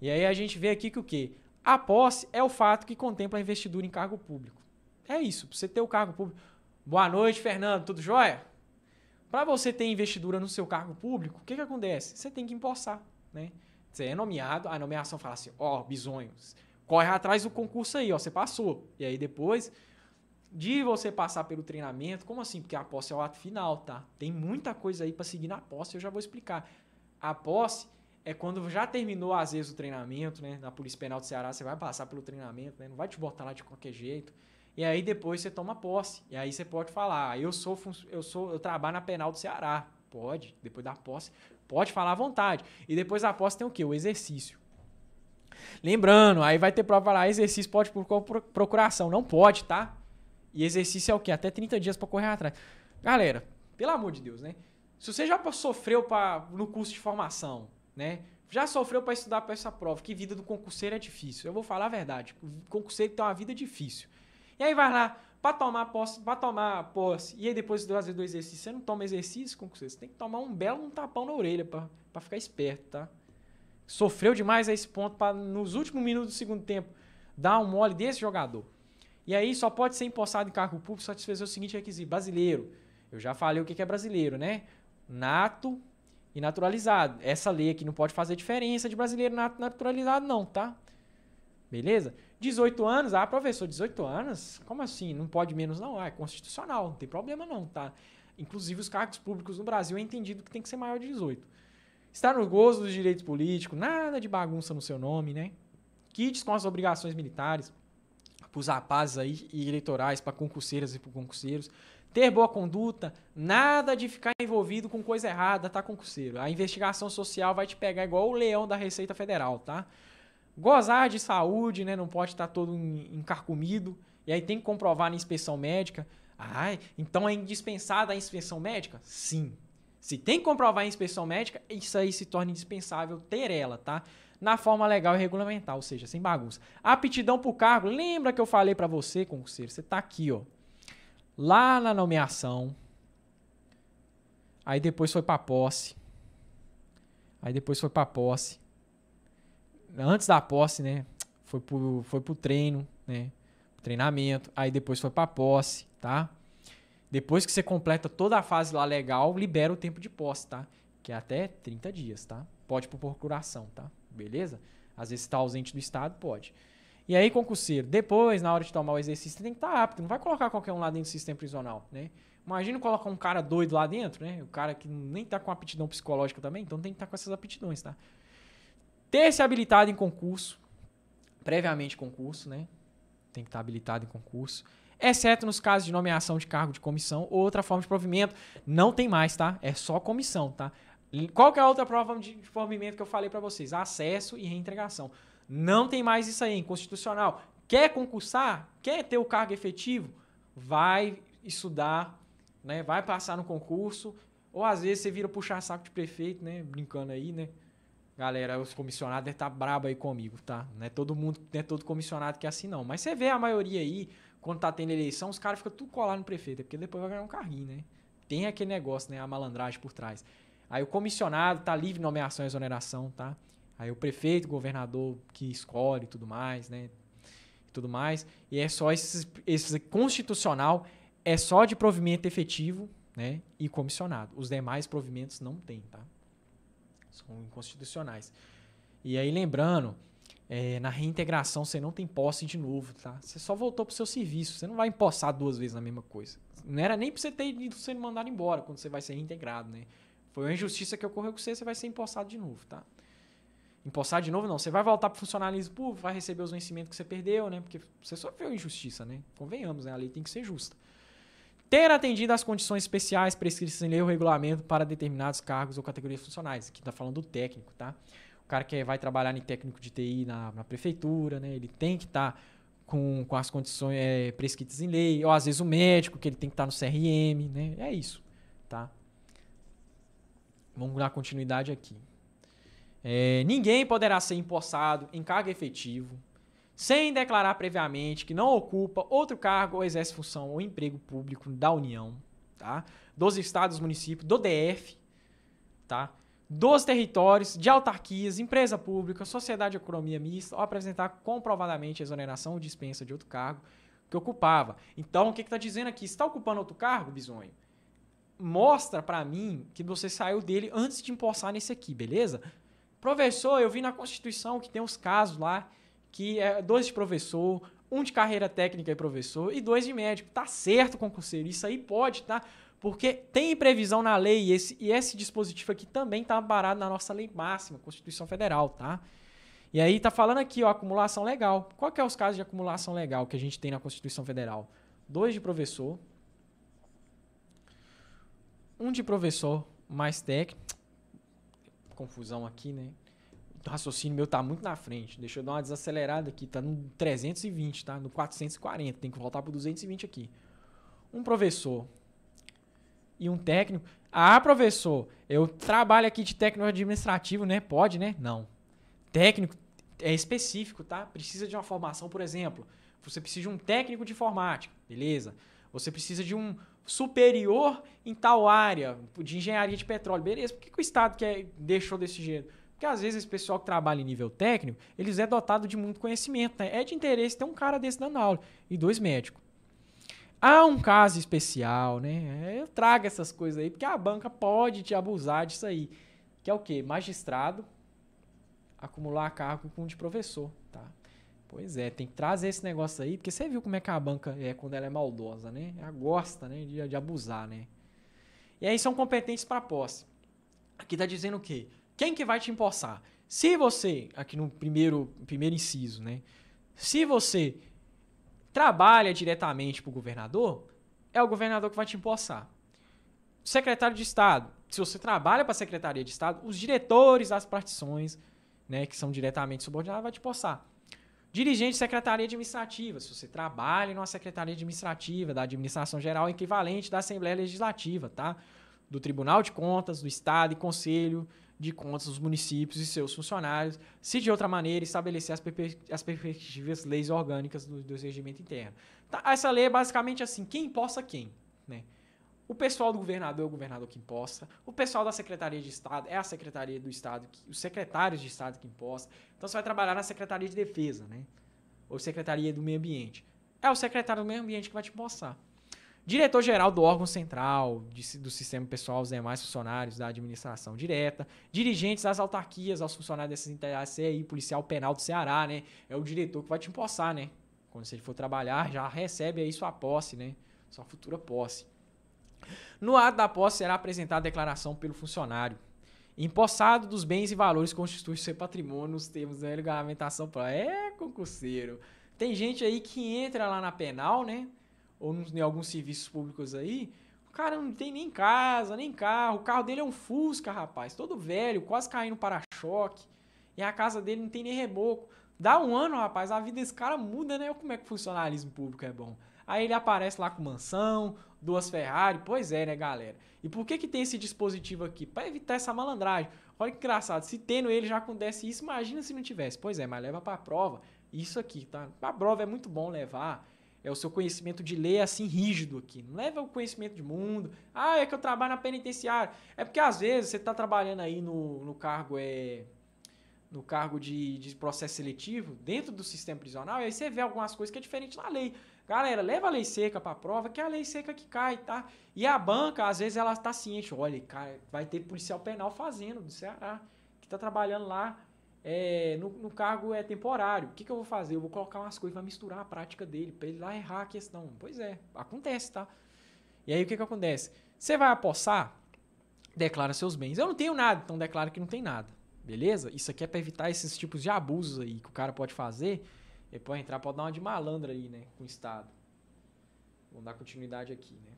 E aí a gente vê aqui que o quê? A posse é o fato que contempla a investidura em cargo público. É isso, pra você ter o cargo público. Boa noite, Fernando, tudo jóia? Para você ter investidura no seu cargo público, o que, que acontece? Você tem que empossar, né? Você é nomeado, a nomeação fala assim, ó, oh, bisonhos, corre atrás do concurso aí, ó, você passou. E aí depois de você passar pelo treinamento, como assim? Porque a posse é o ato final, tá? Tem muita coisa aí para seguir na posse, eu já vou explicar. A posse é quando já terminou, às vezes, o treinamento, né? Na Polícia Penal do Ceará, você vai passar pelo treinamento, né? Não vai te botar lá de qualquer jeito. E aí depois você toma posse. E aí você pode falar, ah, eu sou, eu sou, eu trabalho na penal do Ceará. Pode, depois da posse, pode falar à vontade. E depois da posse tem o quê? O exercício. Lembrando, aí vai ter prova lá, exercício pode por procuração. Não pode, tá? E exercício é o quê? Até 30 dias para correr atrás. Galera, pelo amor de Deus, né? Se você já sofreu pra, no curso de formação, né? Já sofreu para estudar para essa prova, que vida do concurseiro é difícil. Eu vou falar a verdade, o concurseiro tem uma vida difícil. E aí vai lá, para tomar posse, para tomar posse. E aí depois de fazer do exercício, você não toma exercício, concurseiro, você tem que tomar um belo um tapão na orelha para ficar esperto, tá? Sofreu demais a esse ponto para nos últimos minutos do segundo tempo dar um mole desse jogador. E aí só pode ser empossado em cargo público satisfazer o seguinte requisito: brasileiro. Eu já falei o que é brasileiro, né? Nato e naturalizado. Essa lei aqui não pode fazer diferença de brasileiro nato naturalizado, não, tá? Beleza? 18 anos, ah, professor, 18 anos? Como assim? Não pode menos, não. Ah, é constitucional, não tem problema, não, tá? Inclusive, os cargos públicos no Brasil é entendido que tem que ser maior de 18. Está no gozo dos direitos políticos, nada de bagunça no seu nome, né? Kits com as obrigações militares para os rapazes aí e eleitorais, para concurseiras e para concurseiros. Ter boa conduta, nada de ficar envolvido com coisa errada, tá, concurseiro? A investigação social vai te pegar igual o leão da Receita Federal, tá? Gozar de saúde, né? Não pode estar tá todo encarcomido. E aí tem que comprovar na inspeção médica. Ah, então é indispensável a inspeção médica? Sim. Se tem que comprovar a inspeção médica, isso aí se torna indispensável ter ela, tá? na forma legal e regulamentar, ou seja, sem bagunça. Aptidão para o cargo, lembra que eu falei para você, concurseiro, você está aqui, ó, lá na nomeação, aí depois foi para posse, aí depois foi para posse, antes da posse, né, foi pro, foi treino, né, treinamento, aí depois foi para posse, tá? Depois que você completa toda a fase lá legal, libera o tempo de posse, tá? Que é até 30 dias, tá? Pode por procuração, tá? beleza? Às vezes está ausente do estado, pode. E aí, concurseiro, depois, na hora de tomar o exercício, tem que estar tá apto. Não vai colocar qualquer um lá dentro do sistema prisional, né? Imagina colocar um cara doido lá dentro, né? O cara que nem tá com aptidão psicológica também, então tem que estar tá com essas aptidões, tá? Ter se habilitado em concurso, previamente concurso, né? Tem que estar tá habilitado em concurso. Exceto nos casos de nomeação de cargo de comissão ou outra forma de provimento. Não tem mais, tá? É só comissão, tá? Qual que é a outra prova de formimento que eu falei para vocês? Acesso e reintegração. Não tem mais isso aí, inconstitucional. Quer concursar? Quer ter o cargo efetivo? Vai estudar, né? vai passar no concurso. Ou às vezes você vira puxar saco de prefeito, né? Brincando aí, né? Galera, os comissionados devem estar tá brabo aí comigo, tá? Não é todo mundo, não é todo comissionado que é assim, não. Mas você vê a maioria aí, quando tá tendo eleição, os caras ficam tudo colado no prefeito, é porque depois vai ganhar um carrinho, né? Tem aquele negócio, né? A malandragem por trás. Aí o comissionado tá livre de nomeação e exoneração, tá? Aí o prefeito, governador que escolhe e tudo mais, né? E tudo mais. E é só esse constitucional é só de provimento efetivo, né? E comissionado. Os demais provimentos não tem, tá? São inconstitucionais. E aí lembrando, é, na reintegração você não tem posse de novo, tá? Você só voltou pro seu serviço, você não vai empossar duas vezes na mesma coisa. Não era nem para você ter ido sendo mandado embora quando você vai ser reintegrado, né? Foi uma injustiça que ocorreu com você, você vai ser empossado de novo, tá? Empossado de novo, não. Você vai voltar pro funcionalismo público, vai receber os vencimentos que você perdeu, né? Porque você sofreu injustiça, né? Convenhamos, né? A lei tem que ser justa. Ter atendido as condições especiais prescritas em lei ou regulamento para determinados cargos ou categorias funcionais. Aqui tá falando do técnico, tá? O cara que vai trabalhar em técnico de TI na, na prefeitura, né? Ele tem que estar. Tá com, com as condições é, prescritas em lei, ou às vezes o médico, que ele tem que estar tá no CRM, né? É isso, tá? Vamos dar continuidade aqui. É, ninguém poderá ser empossado em cargo efetivo sem declarar previamente que não ocupa outro cargo ou exerce função ou emprego público da União, tá? dos estados, municípios, do DF, tá? dos territórios, de autarquias, empresa pública, sociedade de economia mista, ou apresentar comprovadamente exoneração ou dispensa de outro cargo que ocupava. Então, o que está dizendo aqui? está ocupando outro cargo, Bisonho? mostra para mim que você saiu dele antes de empossar nesse aqui, beleza? Professor, eu vi na Constituição que tem uns casos lá que é dois de professor, um de carreira técnica e professor e dois de médico. Tá certo, concurseiro, isso aí pode, tá? Porque tem previsão na lei e esse, e esse dispositivo aqui também tá parado na nossa lei máxima, Constituição Federal, tá? E aí tá falando aqui, ó, acumulação legal. Qual que é os casos de acumulação legal que a gente tem na Constituição Federal? Dois de professor, um de professor mais técnico. Confusão aqui, né? O raciocínio meu tá muito na frente. Deixa eu dar uma desacelerada aqui. Tá no 320, tá? No 440. Tem que voltar pro 220 aqui. Um professor e um técnico. Ah, professor, eu trabalho aqui de técnico administrativo, né? Pode, né? Não. Técnico é específico, tá? Precisa de uma formação, por exemplo. Você precisa de um técnico de informática, beleza? Você precisa de um superior em tal área de engenharia de petróleo. Beleza, por que, que o Estado quer, deixou desse jeito? Porque às vezes esse pessoal que trabalha em nível técnico, eles é dotado de muito conhecimento. Né? É de interesse ter um cara desse dando aula e dois médicos. Há um caso especial, né? É, eu trago essas coisas aí, porque a banca pode te abusar disso aí. Que é o quê? Magistrado acumular cargo com de professor, tá? Pois é, tem que trazer esse negócio aí, porque você viu como é que a banca é quando ela é maldosa, né? Ela gosta né, de, de abusar, né? E aí são competentes para posse. Aqui tá dizendo o quê? Quem que vai te empossar? Se você, aqui no primeiro, primeiro inciso, né? Se você trabalha diretamente para o governador, é o governador que vai te empossar. Secretário de Estado, se você trabalha para a Secretaria de Estado, os diretores das partições, né, que são diretamente subordinados, vai te empossar. Dirigente de secretaria administrativa, se você trabalha numa secretaria administrativa da administração geral, é equivalente da Assembleia Legislativa, tá? Do Tribunal de Contas, do Estado e Conselho de Contas dos municípios e seus funcionários, se de outra maneira estabelecer as, as perspectivas leis orgânicas do, do regimento interno. Tá? Essa lei é basicamente assim, quem possa quem, né? O pessoal do governador é o governador que imposta. O pessoal da Secretaria de Estado é a Secretaria do Estado, que, os secretários de Estado que imposta. Então você vai trabalhar na Secretaria de Defesa, né? Ou Secretaria do Meio Ambiente. É o secretário do Meio Ambiente que vai te impostar. Diretor-geral do órgão central, de, do sistema pessoal, os demais funcionários da administração direta, dirigentes das autarquias, aos funcionários dessas entidades, CI, policial penal do Ceará, né? É o diretor que vai te impostar, né? Quando você for trabalhar, já recebe aí sua posse, né? Sua futura posse. No ato da posse será apresentada a declaração pelo funcionário. Empossado dos bens e valores constitui seu patrimônio nos termos da né? regulamentação. É, concurseiro. Tem gente aí que entra lá na penal, né? Ou em alguns serviços públicos aí. O cara não tem nem casa, nem carro. O carro dele é um Fusca, rapaz. Todo velho, quase caindo para-choque. E a casa dele não tem nem reboco. Dá um ano, rapaz, a vida desse cara muda, né? Como é que o funcionalismo público é bom? Aí ele aparece lá com mansão, duas Ferrari. Pois é, né, galera? E por que, que tem esse dispositivo aqui? Para evitar essa malandragem. Olha que engraçado, se tendo ele já acontece isso, imagina se não tivesse. Pois é, mas leva para a prova isso aqui, tá? Para a prova é muito bom levar é o seu conhecimento de lei assim rígido aqui. Não leva o conhecimento de mundo. Ah, é que eu trabalho na penitenciária. É porque às vezes você está trabalhando aí no, no cargo é no cargo de, de processo seletivo, dentro do sistema prisional, e aí você vê algumas coisas que é diferente na lei. Galera, leva a lei seca para a prova, que é a lei seca que cai, tá? E a banca, às vezes, ela está ciente. Olha, cara, vai ter policial penal fazendo do Ceará, que está trabalhando lá é, no, no, cargo é temporário. O que, que eu vou fazer? Eu vou colocar umas coisas, vai misturar a prática dele, para ele lá errar a questão. Pois é, acontece, tá? E aí, o que, que acontece? Você vai apossar, declara seus bens. Eu não tenho nada, então declara que não tem nada. Beleza? Isso aqui é para evitar esses tipos de abusos aí que o cara pode fazer ele pode entrar, pode dar uma de malandra aí, né? Com o Estado. Vamos dar continuidade aqui, né?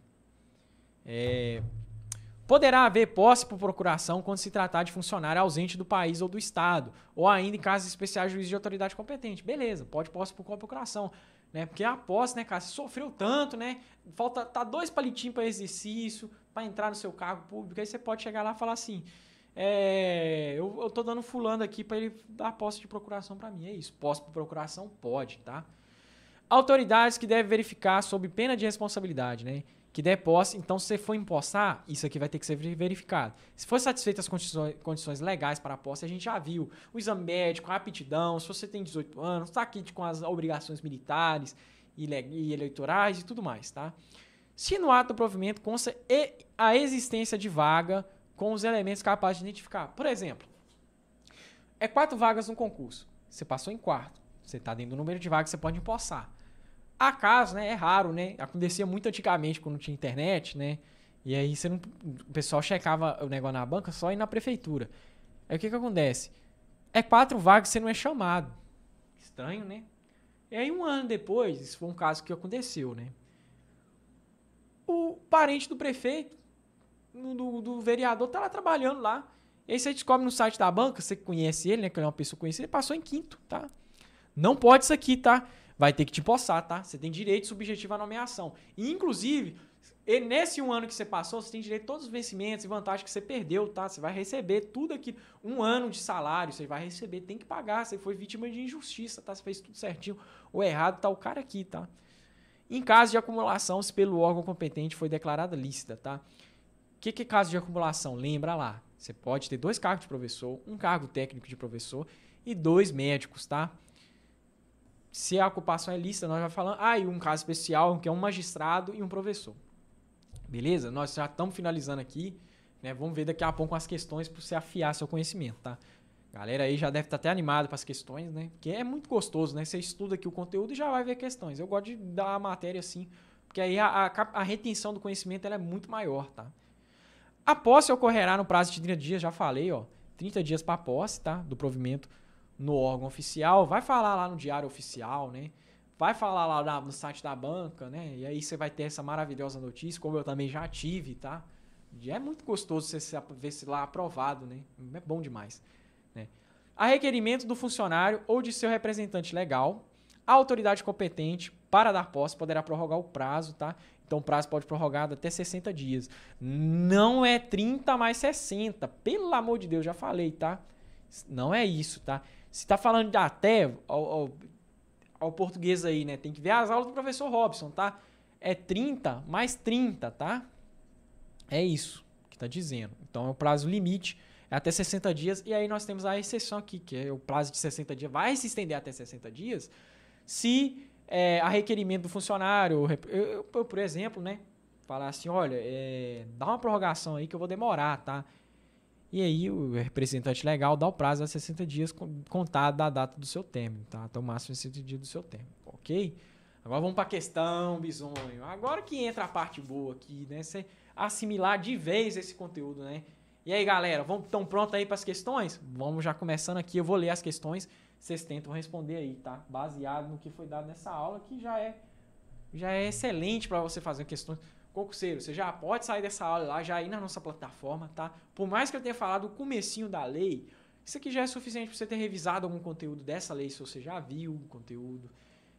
É, poderá haver posse por procuração quando se tratar de funcionário ausente do país ou do Estado, ou ainda em casos especiais juiz de autoridade competente. Beleza, pode posse por procuração. Né? Porque a posse, né, cara, você sofreu tanto, né? Falta tá dois palitinhos para exercício, para entrar no seu cargo público, aí você pode chegar lá e falar assim: é, eu, eu tô dando fulano aqui para ele dar posse de procuração para mim. É isso. Posse de procuração pode, tá? Autoridades que devem verificar sob pena de responsabilidade, né? Que der posse, então se você for empossar, isso aqui vai ter que ser verificado. Se for satisfeitas as condições, condições legais para a posse, a gente já viu o exame médico, a aptidão, se você tem 18 anos, tá aqui com as obrigações militares e eleitorais e tudo mais, tá? Se no ato do provimento consta a existência de vaga com os elementos capazes de identificar. Por exemplo, é quatro vagas no concurso. Você passou em quarto. Você está dentro do número de vagas você pode empossar. Há casos, né? É raro, né? Acontecia muito antigamente quando tinha internet, né? E aí você não, o pessoal checava o negócio na banca só e na prefeitura. Aí o que, que acontece? É quatro vagas você não é chamado. Estranho, né? E aí um ano depois, isso foi um caso que aconteceu, né? O parente do prefeito do, do vereador tá lá trabalhando lá. E aí você descobre no site da banca, você conhece ele, né? Que ele é uma pessoa conhecida, ele passou em quinto, tá? Não pode isso aqui, tá? Vai ter que te possar, tá? Você tem direito subjetivo à nomeação. E, inclusive, e nesse um ano que você passou, você tem direito a todos os vencimentos e vantagens que você perdeu, tá? Você vai receber tudo aqui. Um ano de salário, você vai receber, tem que pagar. Você foi vítima de injustiça, tá? Você fez tudo certinho ou errado, tá o cara aqui, tá? Em caso de acumulação, se pelo órgão competente foi declarada lícita, tá? O que, que é caso de acumulação? Lembra lá, você pode ter dois cargos de professor, um cargo técnico de professor e dois médicos, tá? Se a ocupação é lista, nós vamos falando, ah, e um caso especial, que é um magistrado e um professor. Beleza? Nós já estamos finalizando aqui, né? Vamos ver daqui a pouco as questões para você afiar seu conhecimento, tá? Galera aí já deve estar tá até animada para as questões, né? Porque é muito gostoso, né? Você estuda aqui o conteúdo e já vai ver questões. Eu gosto de dar a matéria assim, porque aí a, a, a retenção do conhecimento é muito maior, tá? A posse ocorrerá no prazo de 30 dias, já falei, ó. 30 dias para posse, tá? Do provimento no órgão oficial. Vai falar lá no diário oficial, né? Vai falar lá no site da banca, né? E aí você vai ter essa maravilhosa notícia, como eu também já tive, tá? E é muito gostoso você ver se lá aprovado, né? É bom demais. Né? A requerimento do funcionário ou de seu representante legal, a autoridade competente para dar posse poderá prorrogar o prazo, tá? Então o prazo pode prorrogado até 60 dias. Não é 30 mais 60. Pelo amor de Deus, já falei, tá? Não é isso, tá? Se tá falando de até, ao, ao, ao português aí, né? Tem que ver as aulas do professor Robson, tá? É 30 mais 30, tá? É isso que tá dizendo. Então é o prazo limite é até 60 dias. E aí nós temos a exceção aqui, que é o prazo de 60 dias vai se estender até 60 dias se é, a requerimento do funcionário. Eu, eu, por exemplo, né? Falar assim, olha, é, dá uma prorrogação aí que eu vou demorar, tá? E aí o representante legal dá o prazo a 60 dias contado da data do seu término, tá? Até o máximo 60 dias do seu término, ok? Agora vamos para a questão, bisonho. Agora que entra a parte boa aqui, né? Você assimilar de vez esse conteúdo, né? E aí, galera, vamos tão pronto aí para as questões? Vamos já começando aqui, eu vou ler as questões vocês tentam responder aí, tá? Baseado no que foi dado nessa aula, que já é, já é excelente para você fazer questões. Concurseiro, você já pode sair dessa aula lá, já ir na nossa plataforma, tá? Por mais que eu tenha falado o comecinho da lei, isso aqui já é suficiente para você ter revisado algum conteúdo dessa lei, se você já viu o conteúdo,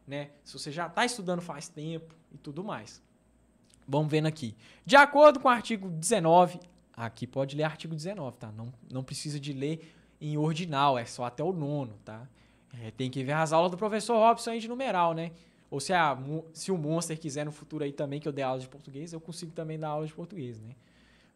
né? Se você já está estudando faz tempo e tudo mais. Vamos vendo aqui. De acordo com o artigo 19, aqui pode ler artigo 19, tá? Não, não precisa de ler em ordinal, é só até o nono, tá? É, tem que ver as aulas do professor Robson aí de numeral, né? Ou se, a, se o Monster quiser no futuro aí também que eu dê aula de português, eu consigo também dar aula de português, né?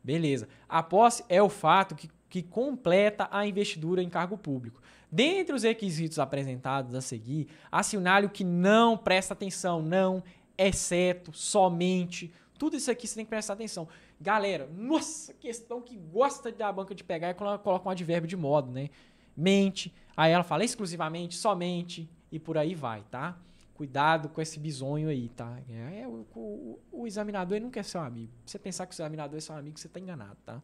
Beleza. A posse é o fato que, que completa a investidura em cargo público. Dentre os requisitos apresentados a seguir, assinale o que não presta atenção, não, exceto, somente. Tudo isso aqui você tem que prestar atenção. Galera, nossa, questão que gosta da banca de pegar é quando ela coloca um advérbio de modo, né? Mente, aí ela fala exclusivamente, somente, e por aí vai, tá? Cuidado com esse bisonho aí, tá? É, é o, o, o examinador não quer ser um amigo. Se você pensar que o examinador é seu amigo, você está enganado, tá?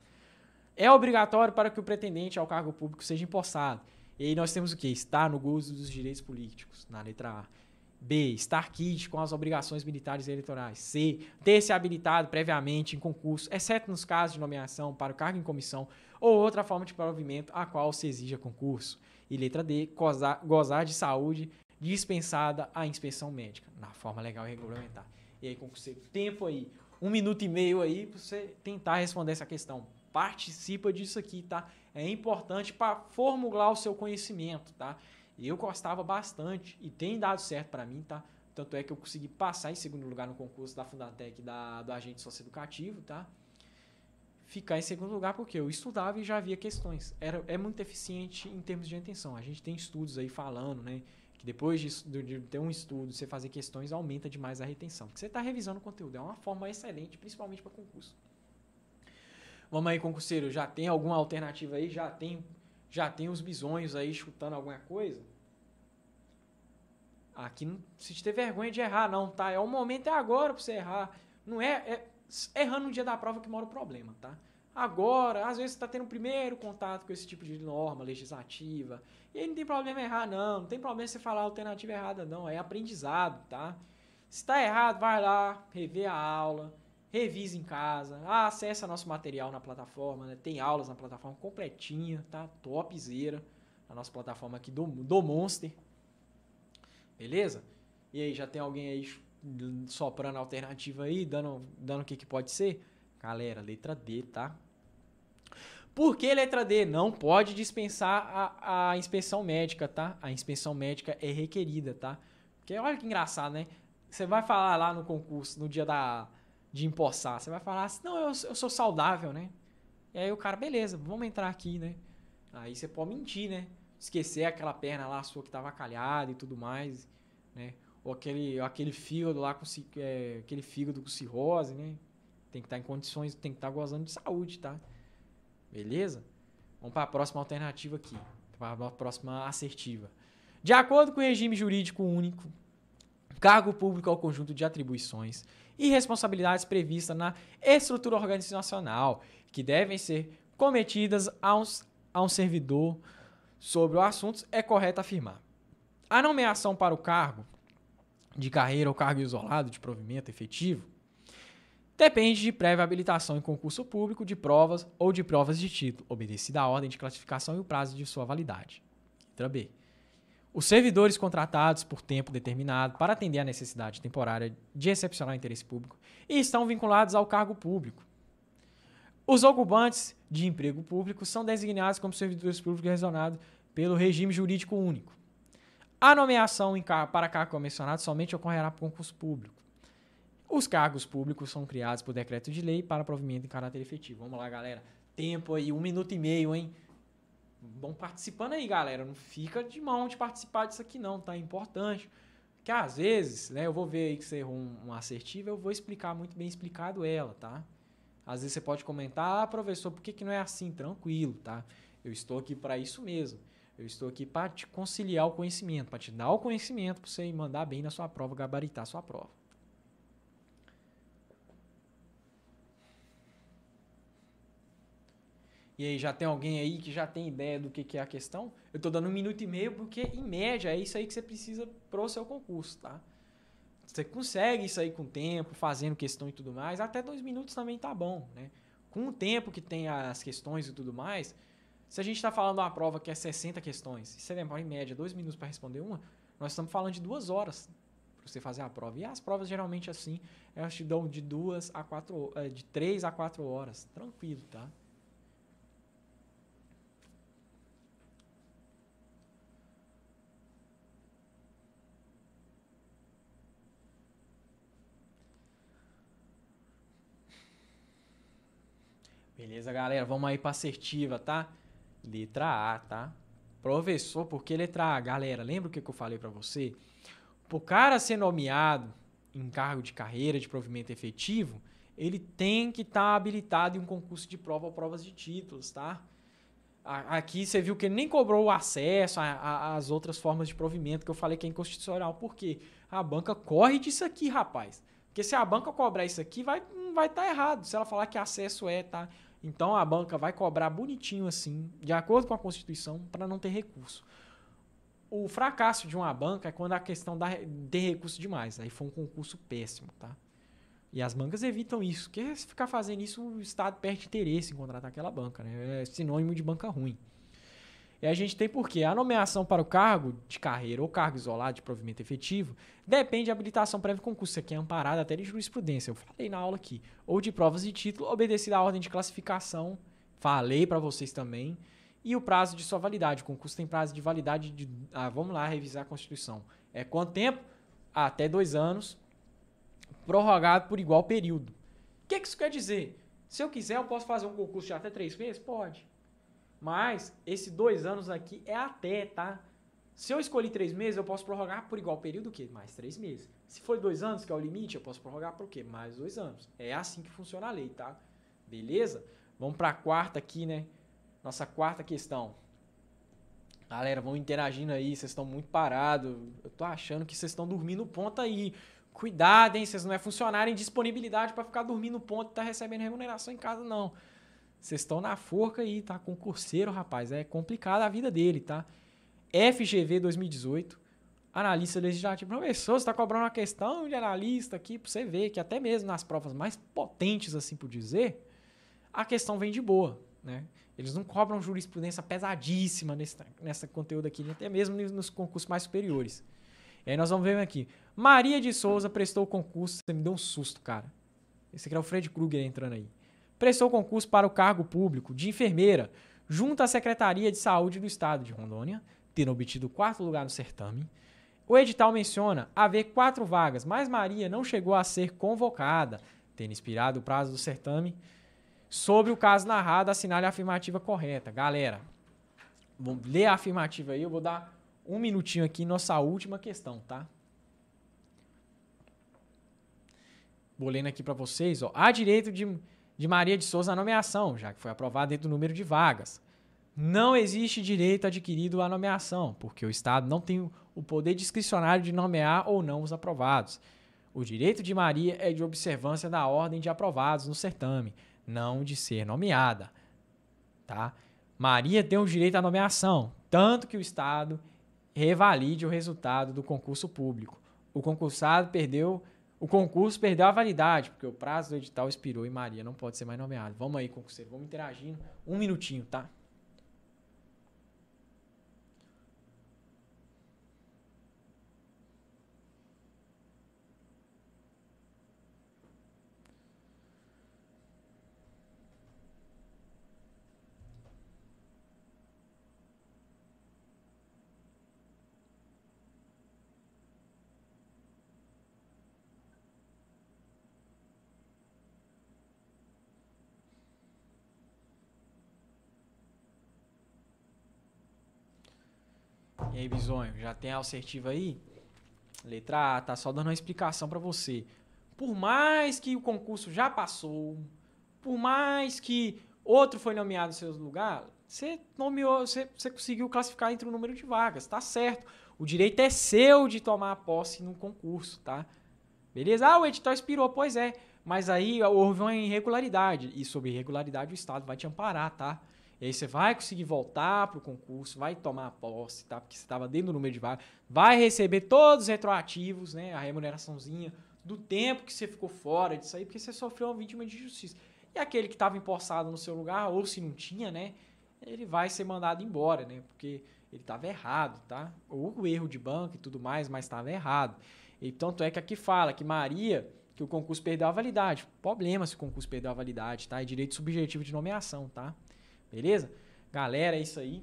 É obrigatório para que o pretendente ao cargo público seja empossado. E aí nós temos o que? Está no gozo dos direitos políticos, na letra A. B. Estar kit com as obrigações militares e eleitorais. C. Ter se habilitado previamente em concurso, exceto nos casos de nomeação para o cargo em comissão ou outra forma de provimento a qual se exija concurso. E letra D. Gozar, gozar de saúde dispensada à inspeção médica, na forma legal e regulamentar. E aí, com tempo aí, um minuto e meio aí, para você tentar responder essa questão. Participa disso aqui, tá? É importante para formular o seu conhecimento, tá? E eu gostava bastante e tem dado certo para mim, tá? Tanto é que eu consegui passar em segundo lugar no concurso da Fundatec da, do agente socioeducativo, tá? Ficar em segundo lugar porque eu estudava e já havia questões. Era, é muito eficiente em termos de atenção. A gente tem estudos aí falando, né? Que depois de, de ter um estudo, você fazer questões, aumenta demais a retenção. Porque você está revisando o conteúdo. É uma forma excelente, principalmente para concurso. Vamos aí, concurseiro, já tem alguma alternativa aí? Já tem já tem uns bisonhos aí chutando alguma coisa. Aqui não se ter vergonha de errar, não, tá? É o momento, é agora pra você errar. Não é, é errando no dia da prova que mora o problema, tá? Agora, às vezes você está tendo o primeiro contato com esse tipo de norma legislativa. E aí não tem problema errar, não. Não tem problema você falar alternativa errada, não. É aprendizado, tá? Se está errado, vai lá, rever a aula revisa em casa, acessa nosso material na plataforma, né? tem aulas na plataforma completinha, tá? Topzera, a nossa plataforma aqui do, do Monster. Beleza? E aí, já tem alguém aí soprando alternativa aí, dando, dando o que, que pode ser? Galera, letra D, tá? Por que letra D? Não pode dispensar a, a inspeção médica, tá? A inspeção médica é requerida, tá? Porque olha que engraçado, né? Você vai falar lá no concurso, no dia da, de empossar. Você vai falar assim, não, eu, eu sou saudável, né? E aí o cara, beleza, vamos entrar aqui, né? Aí você pode mentir, né? Esquecer aquela perna lá sua que tava calhada e tudo mais, né? Ou aquele, aquele fígado lá com é, aquele fígado com cirrose, né? Tem que estar tá em condições, tem que estar tá gozando de saúde, tá? Beleza? Vamos para a próxima alternativa aqui, para a próxima assertiva. De acordo com o regime jurídico único, cargo público é o conjunto de atribuições e responsabilidades previstas na estrutura organizacional, que devem ser cometidas a um, a um servidor sobre o assunto, é correto afirmar. A nomeação para o cargo de carreira ou cargo isolado de provimento efetivo depende de prévia habilitação em concurso público de provas ou de provas de título, obedecida à ordem de classificação e o prazo de sua validade. Letra B. Os servidores contratados por tempo determinado para atender à necessidade temporária de excepcional interesse público e estão vinculados ao cargo público. Os ocupantes de emprego público são designados como servidores públicos relacionados pelo regime jurídico único. A nomeação para cargo comissionado somente ocorrerá por concurso público. Os cargos públicos são criados por decreto de lei para provimento em caráter efetivo. Vamos lá, galera. Tempo aí, um minuto e meio, hein? vão participando aí, galera. Não fica de mão de participar disso aqui, não, tá? É importante. Que às vezes, né, eu vou ver aí que você errou um, um assertivo, eu vou explicar muito bem explicado ela, tá? Às vezes você pode comentar, ah, professor, por que, que não é assim? Tranquilo, tá? Eu estou aqui para isso mesmo. Eu estou aqui para te conciliar o conhecimento, para te dar o conhecimento, para você mandar bem na sua prova, gabaritar a sua prova. e aí já tem alguém aí que já tem ideia do que, que é a questão, eu estou dando um minuto e meio porque, em média, é isso aí que você precisa para o seu concurso, tá? Você consegue isso aí com o tempo, fazendo questão e tudo mais, até dois minutos também tá bom, né? Com o tempo que tem as questões e tudo mais, se a gente está falando uma prova que é 60 questões, e você demora em média dois minutos para responder uma, nós estamos falando de duas horas para você fazer a prova. E as provas geralmente assim, elas te dão de duas a quatro, eh, de três a quatro horas, tranquilo, tá? Beleza, galera? Vamos aí pra assertiva, tá? Letra A, tá? Professor, por que letra A? Galera, lembra o que, eu falei para você? Pro cara ser nomeado em cargo de carreira de provimento efetivo, ele tem que estar tá habilitado em um concurso de prova ou provas de títulos, tá? Aqui você viu que ele nem cobrou o acesso às outras formas de provimento que eu falei que é inconstitucional. Por quê? A banca corre disso aqui, rapaz. Porque se a banca cobrar isso aqui, vai vai estar tá errado. Se ela falar que acesso é, tá? Então a banca vai cobrar bonitinho assim, de acordo com a Constituição, para não ter recurso. O fracasso de uma banca é quando a questão da de recurso demais. Aí foi um concurso péssimo, tá? E as bancas evitam isso, porque se ficar fazendo isso, o Estado perde interesse em contratar aquela banca, né? É sinônimo de banca ruim. E a gente tem quê? a nomeação para o cargo de carreira ou cargo isolado de provimento efetivo depende de habilitação prévia concurso, que é amparada até de jurisprudência, eu falei na aula aqui, ou de provas de título, obedecida à ordem de classificação, falei para vocês também, e o prazo de sua validade. O concurso tem prazo de validade de. Ah, vamos lá revisar a Constituição. É quanto tempo? até dois anos, prorrogado por igual período. O que, que isso quer dizer? Se eu quiser, eu posso fazer um concurso de até três meses? Pode. Mas esse dois anos aqui é até, tá? Se eu escolhi três meses, eu posso prorrogar por igual período que mais três meses. Se for dois anos, que é o limite, eu posso prorrogar por quê? Mais dois anos. É assim que funciona a lei, tá? Beleza? Vamos para a quarta aqui, né? Nossa quarta questão. Galera, vão interagindo aí, vocês estão muito parados. Eu tô achando que vocês estão dormindo ponto aí. Cuidado, hein? Vocês não é funcionário em disponibilidade para ficar dormindo ponto e tá recebendo remuneração em casa, não. Vocês estão na forca aí, tá? Concurseiro, rapaz. É complicada a vida dele, tá? FGV 2018, analista legislativo. Professor, você está cobrando uma questão de analista aqui para você ver que até mesmo nas provas mais potentes, assim por dizer, a questão vem de boa, né? Eles não cobram jurisprudência pesadíssima nesse, nesse conteúdo aqui, até mesmo nos concursos mais superiores. E aí nós vamos ver aqui. Maria de Souza prestou o concurso, você me deu um susto, cara. Esse aqui é o Fred Krueger entrando aí prestou concurso para o cargo público de enfermeira junto à Secretaria de Saúde do Estado de Rondônia, tendo obtido o quarto lugar no certame. O edital menciona haver quatro vagas, mas Maria não chegou a ser convocada, tendo expirado o prazo do certame. Sobre o caso narrado, assinale a afirmativa correta. Galera, vamos ler a afirmativa aí, eu vou dar um minutinho aqui, nossa última questão, tá? Vou lendo aqui para vocês, ó. Há direito de de Maria de Souza a nomeação, já que foi aprovada dentro do número de vagas. Não existe direito adquirido à nomeação, porque o Estado não tem o poder discricionário de nomear ou não os aprovados. O direito de Maria é de observância da ordem de aprovados no certame, não de ser nomeada. Tá? Maria tem o direito à nomeação, tanto que o Estado revalide o resultado do concurso público. O concursado perdeu o concurso perdeu a validade, porque o prazo do edital expirou e Maria não pode ser mais nomeada. Vamos aí, concurseiro, vamos interagindo. Um minutinho, tá? E aí, Bisonho, já tem a assertiva aí? Letra A, tá só dando uma explicação para você. Por mais que o concurso já passou, por mais que outro foi nomeado no seu lugar, você nomeou, você, você conseguiu classificar entre o número de vagas, tá certo. O direito é seu de tomar posse no concurso, tá? Beleza? Ah, o edital expirou, pois é. Mas aí houve uma irregularidade. E sobre irregularidade o Estado vai te amparar, tá? E aí você vai conseguir voltar para o concurso, vai tomar posse, tá? Porque você estava dentro do número de vaga, vai receber todos os retroativos, né? A remuneraçãozinha do tempo que você ficou fora disso aí, porque você sofreu uma vítima de justiça. E aquele que estava empossado no seu lugar, ou se não tinha, né? Ele vai ser mandado embora, né? Porque ele estava errado, tá? Ou o erro de banco e tudo mais, mas estava errado. E tanto é que aqui fala que Maria, que o concurso perdeu a validade. Problema se o concurso perdeu a validade, tá? É direito subjetivo de nomeação, tá? Beleza? Galera, é isso aí.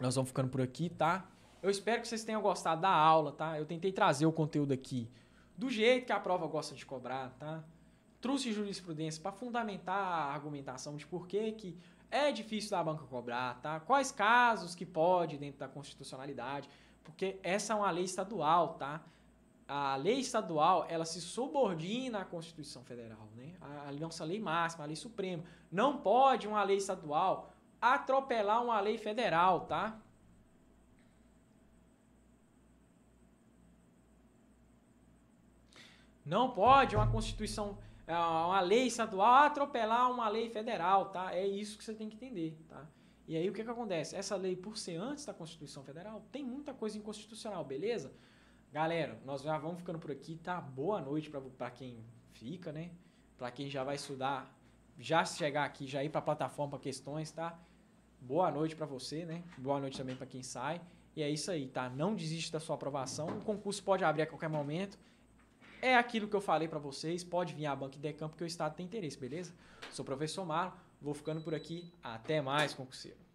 Nós vamos ficando por aqui, tá? Eu espero que vocês tenham gostado da aula, tá? Eu tentei trazer o conteúdo aqui do jeito que a prova gosta de cobrar, tá? Trouxe jurisprudência para fundamentar a argumentação de por que, que é difícil da banca cobrar, tá? Quais casos que pode dentro da constitucionalidade, porque essa é uma lei estadual, tá? a lei estadual ela se subordina à Constituição Federal, né? A, a nossa lei máxima, a lei suprema. Não pode uma lei estadual atropelar uma lei federal, tá? Não pode uma Constituição, uma lei estadual atropelar uma lei federal, tá? É isso que você tem que entender, tá? E aí o que, que acontece? Essa lei, por ser antes da Constituição Federal, tem muita coisa inconstitucional, beleza? Galera, nós já vamos ficando por aqui, tá? Boa noite para quem fica, né? Para quem já vai estudar, já chegar aqui, já ir para a plataforma para questões, tá? Boa noite para você, né? Boa noite também para quem sai. E é isso aí, tá? Não desiste da sua aprovação. O concurso pode abrir a qualquer momento. É aquilo que eu falei para vocês. Pode vir à Banca campo que o Estado tem interesse, beleza? Sou o professor Marlon. Vou ficando por aqui. Até mais, concurseiro.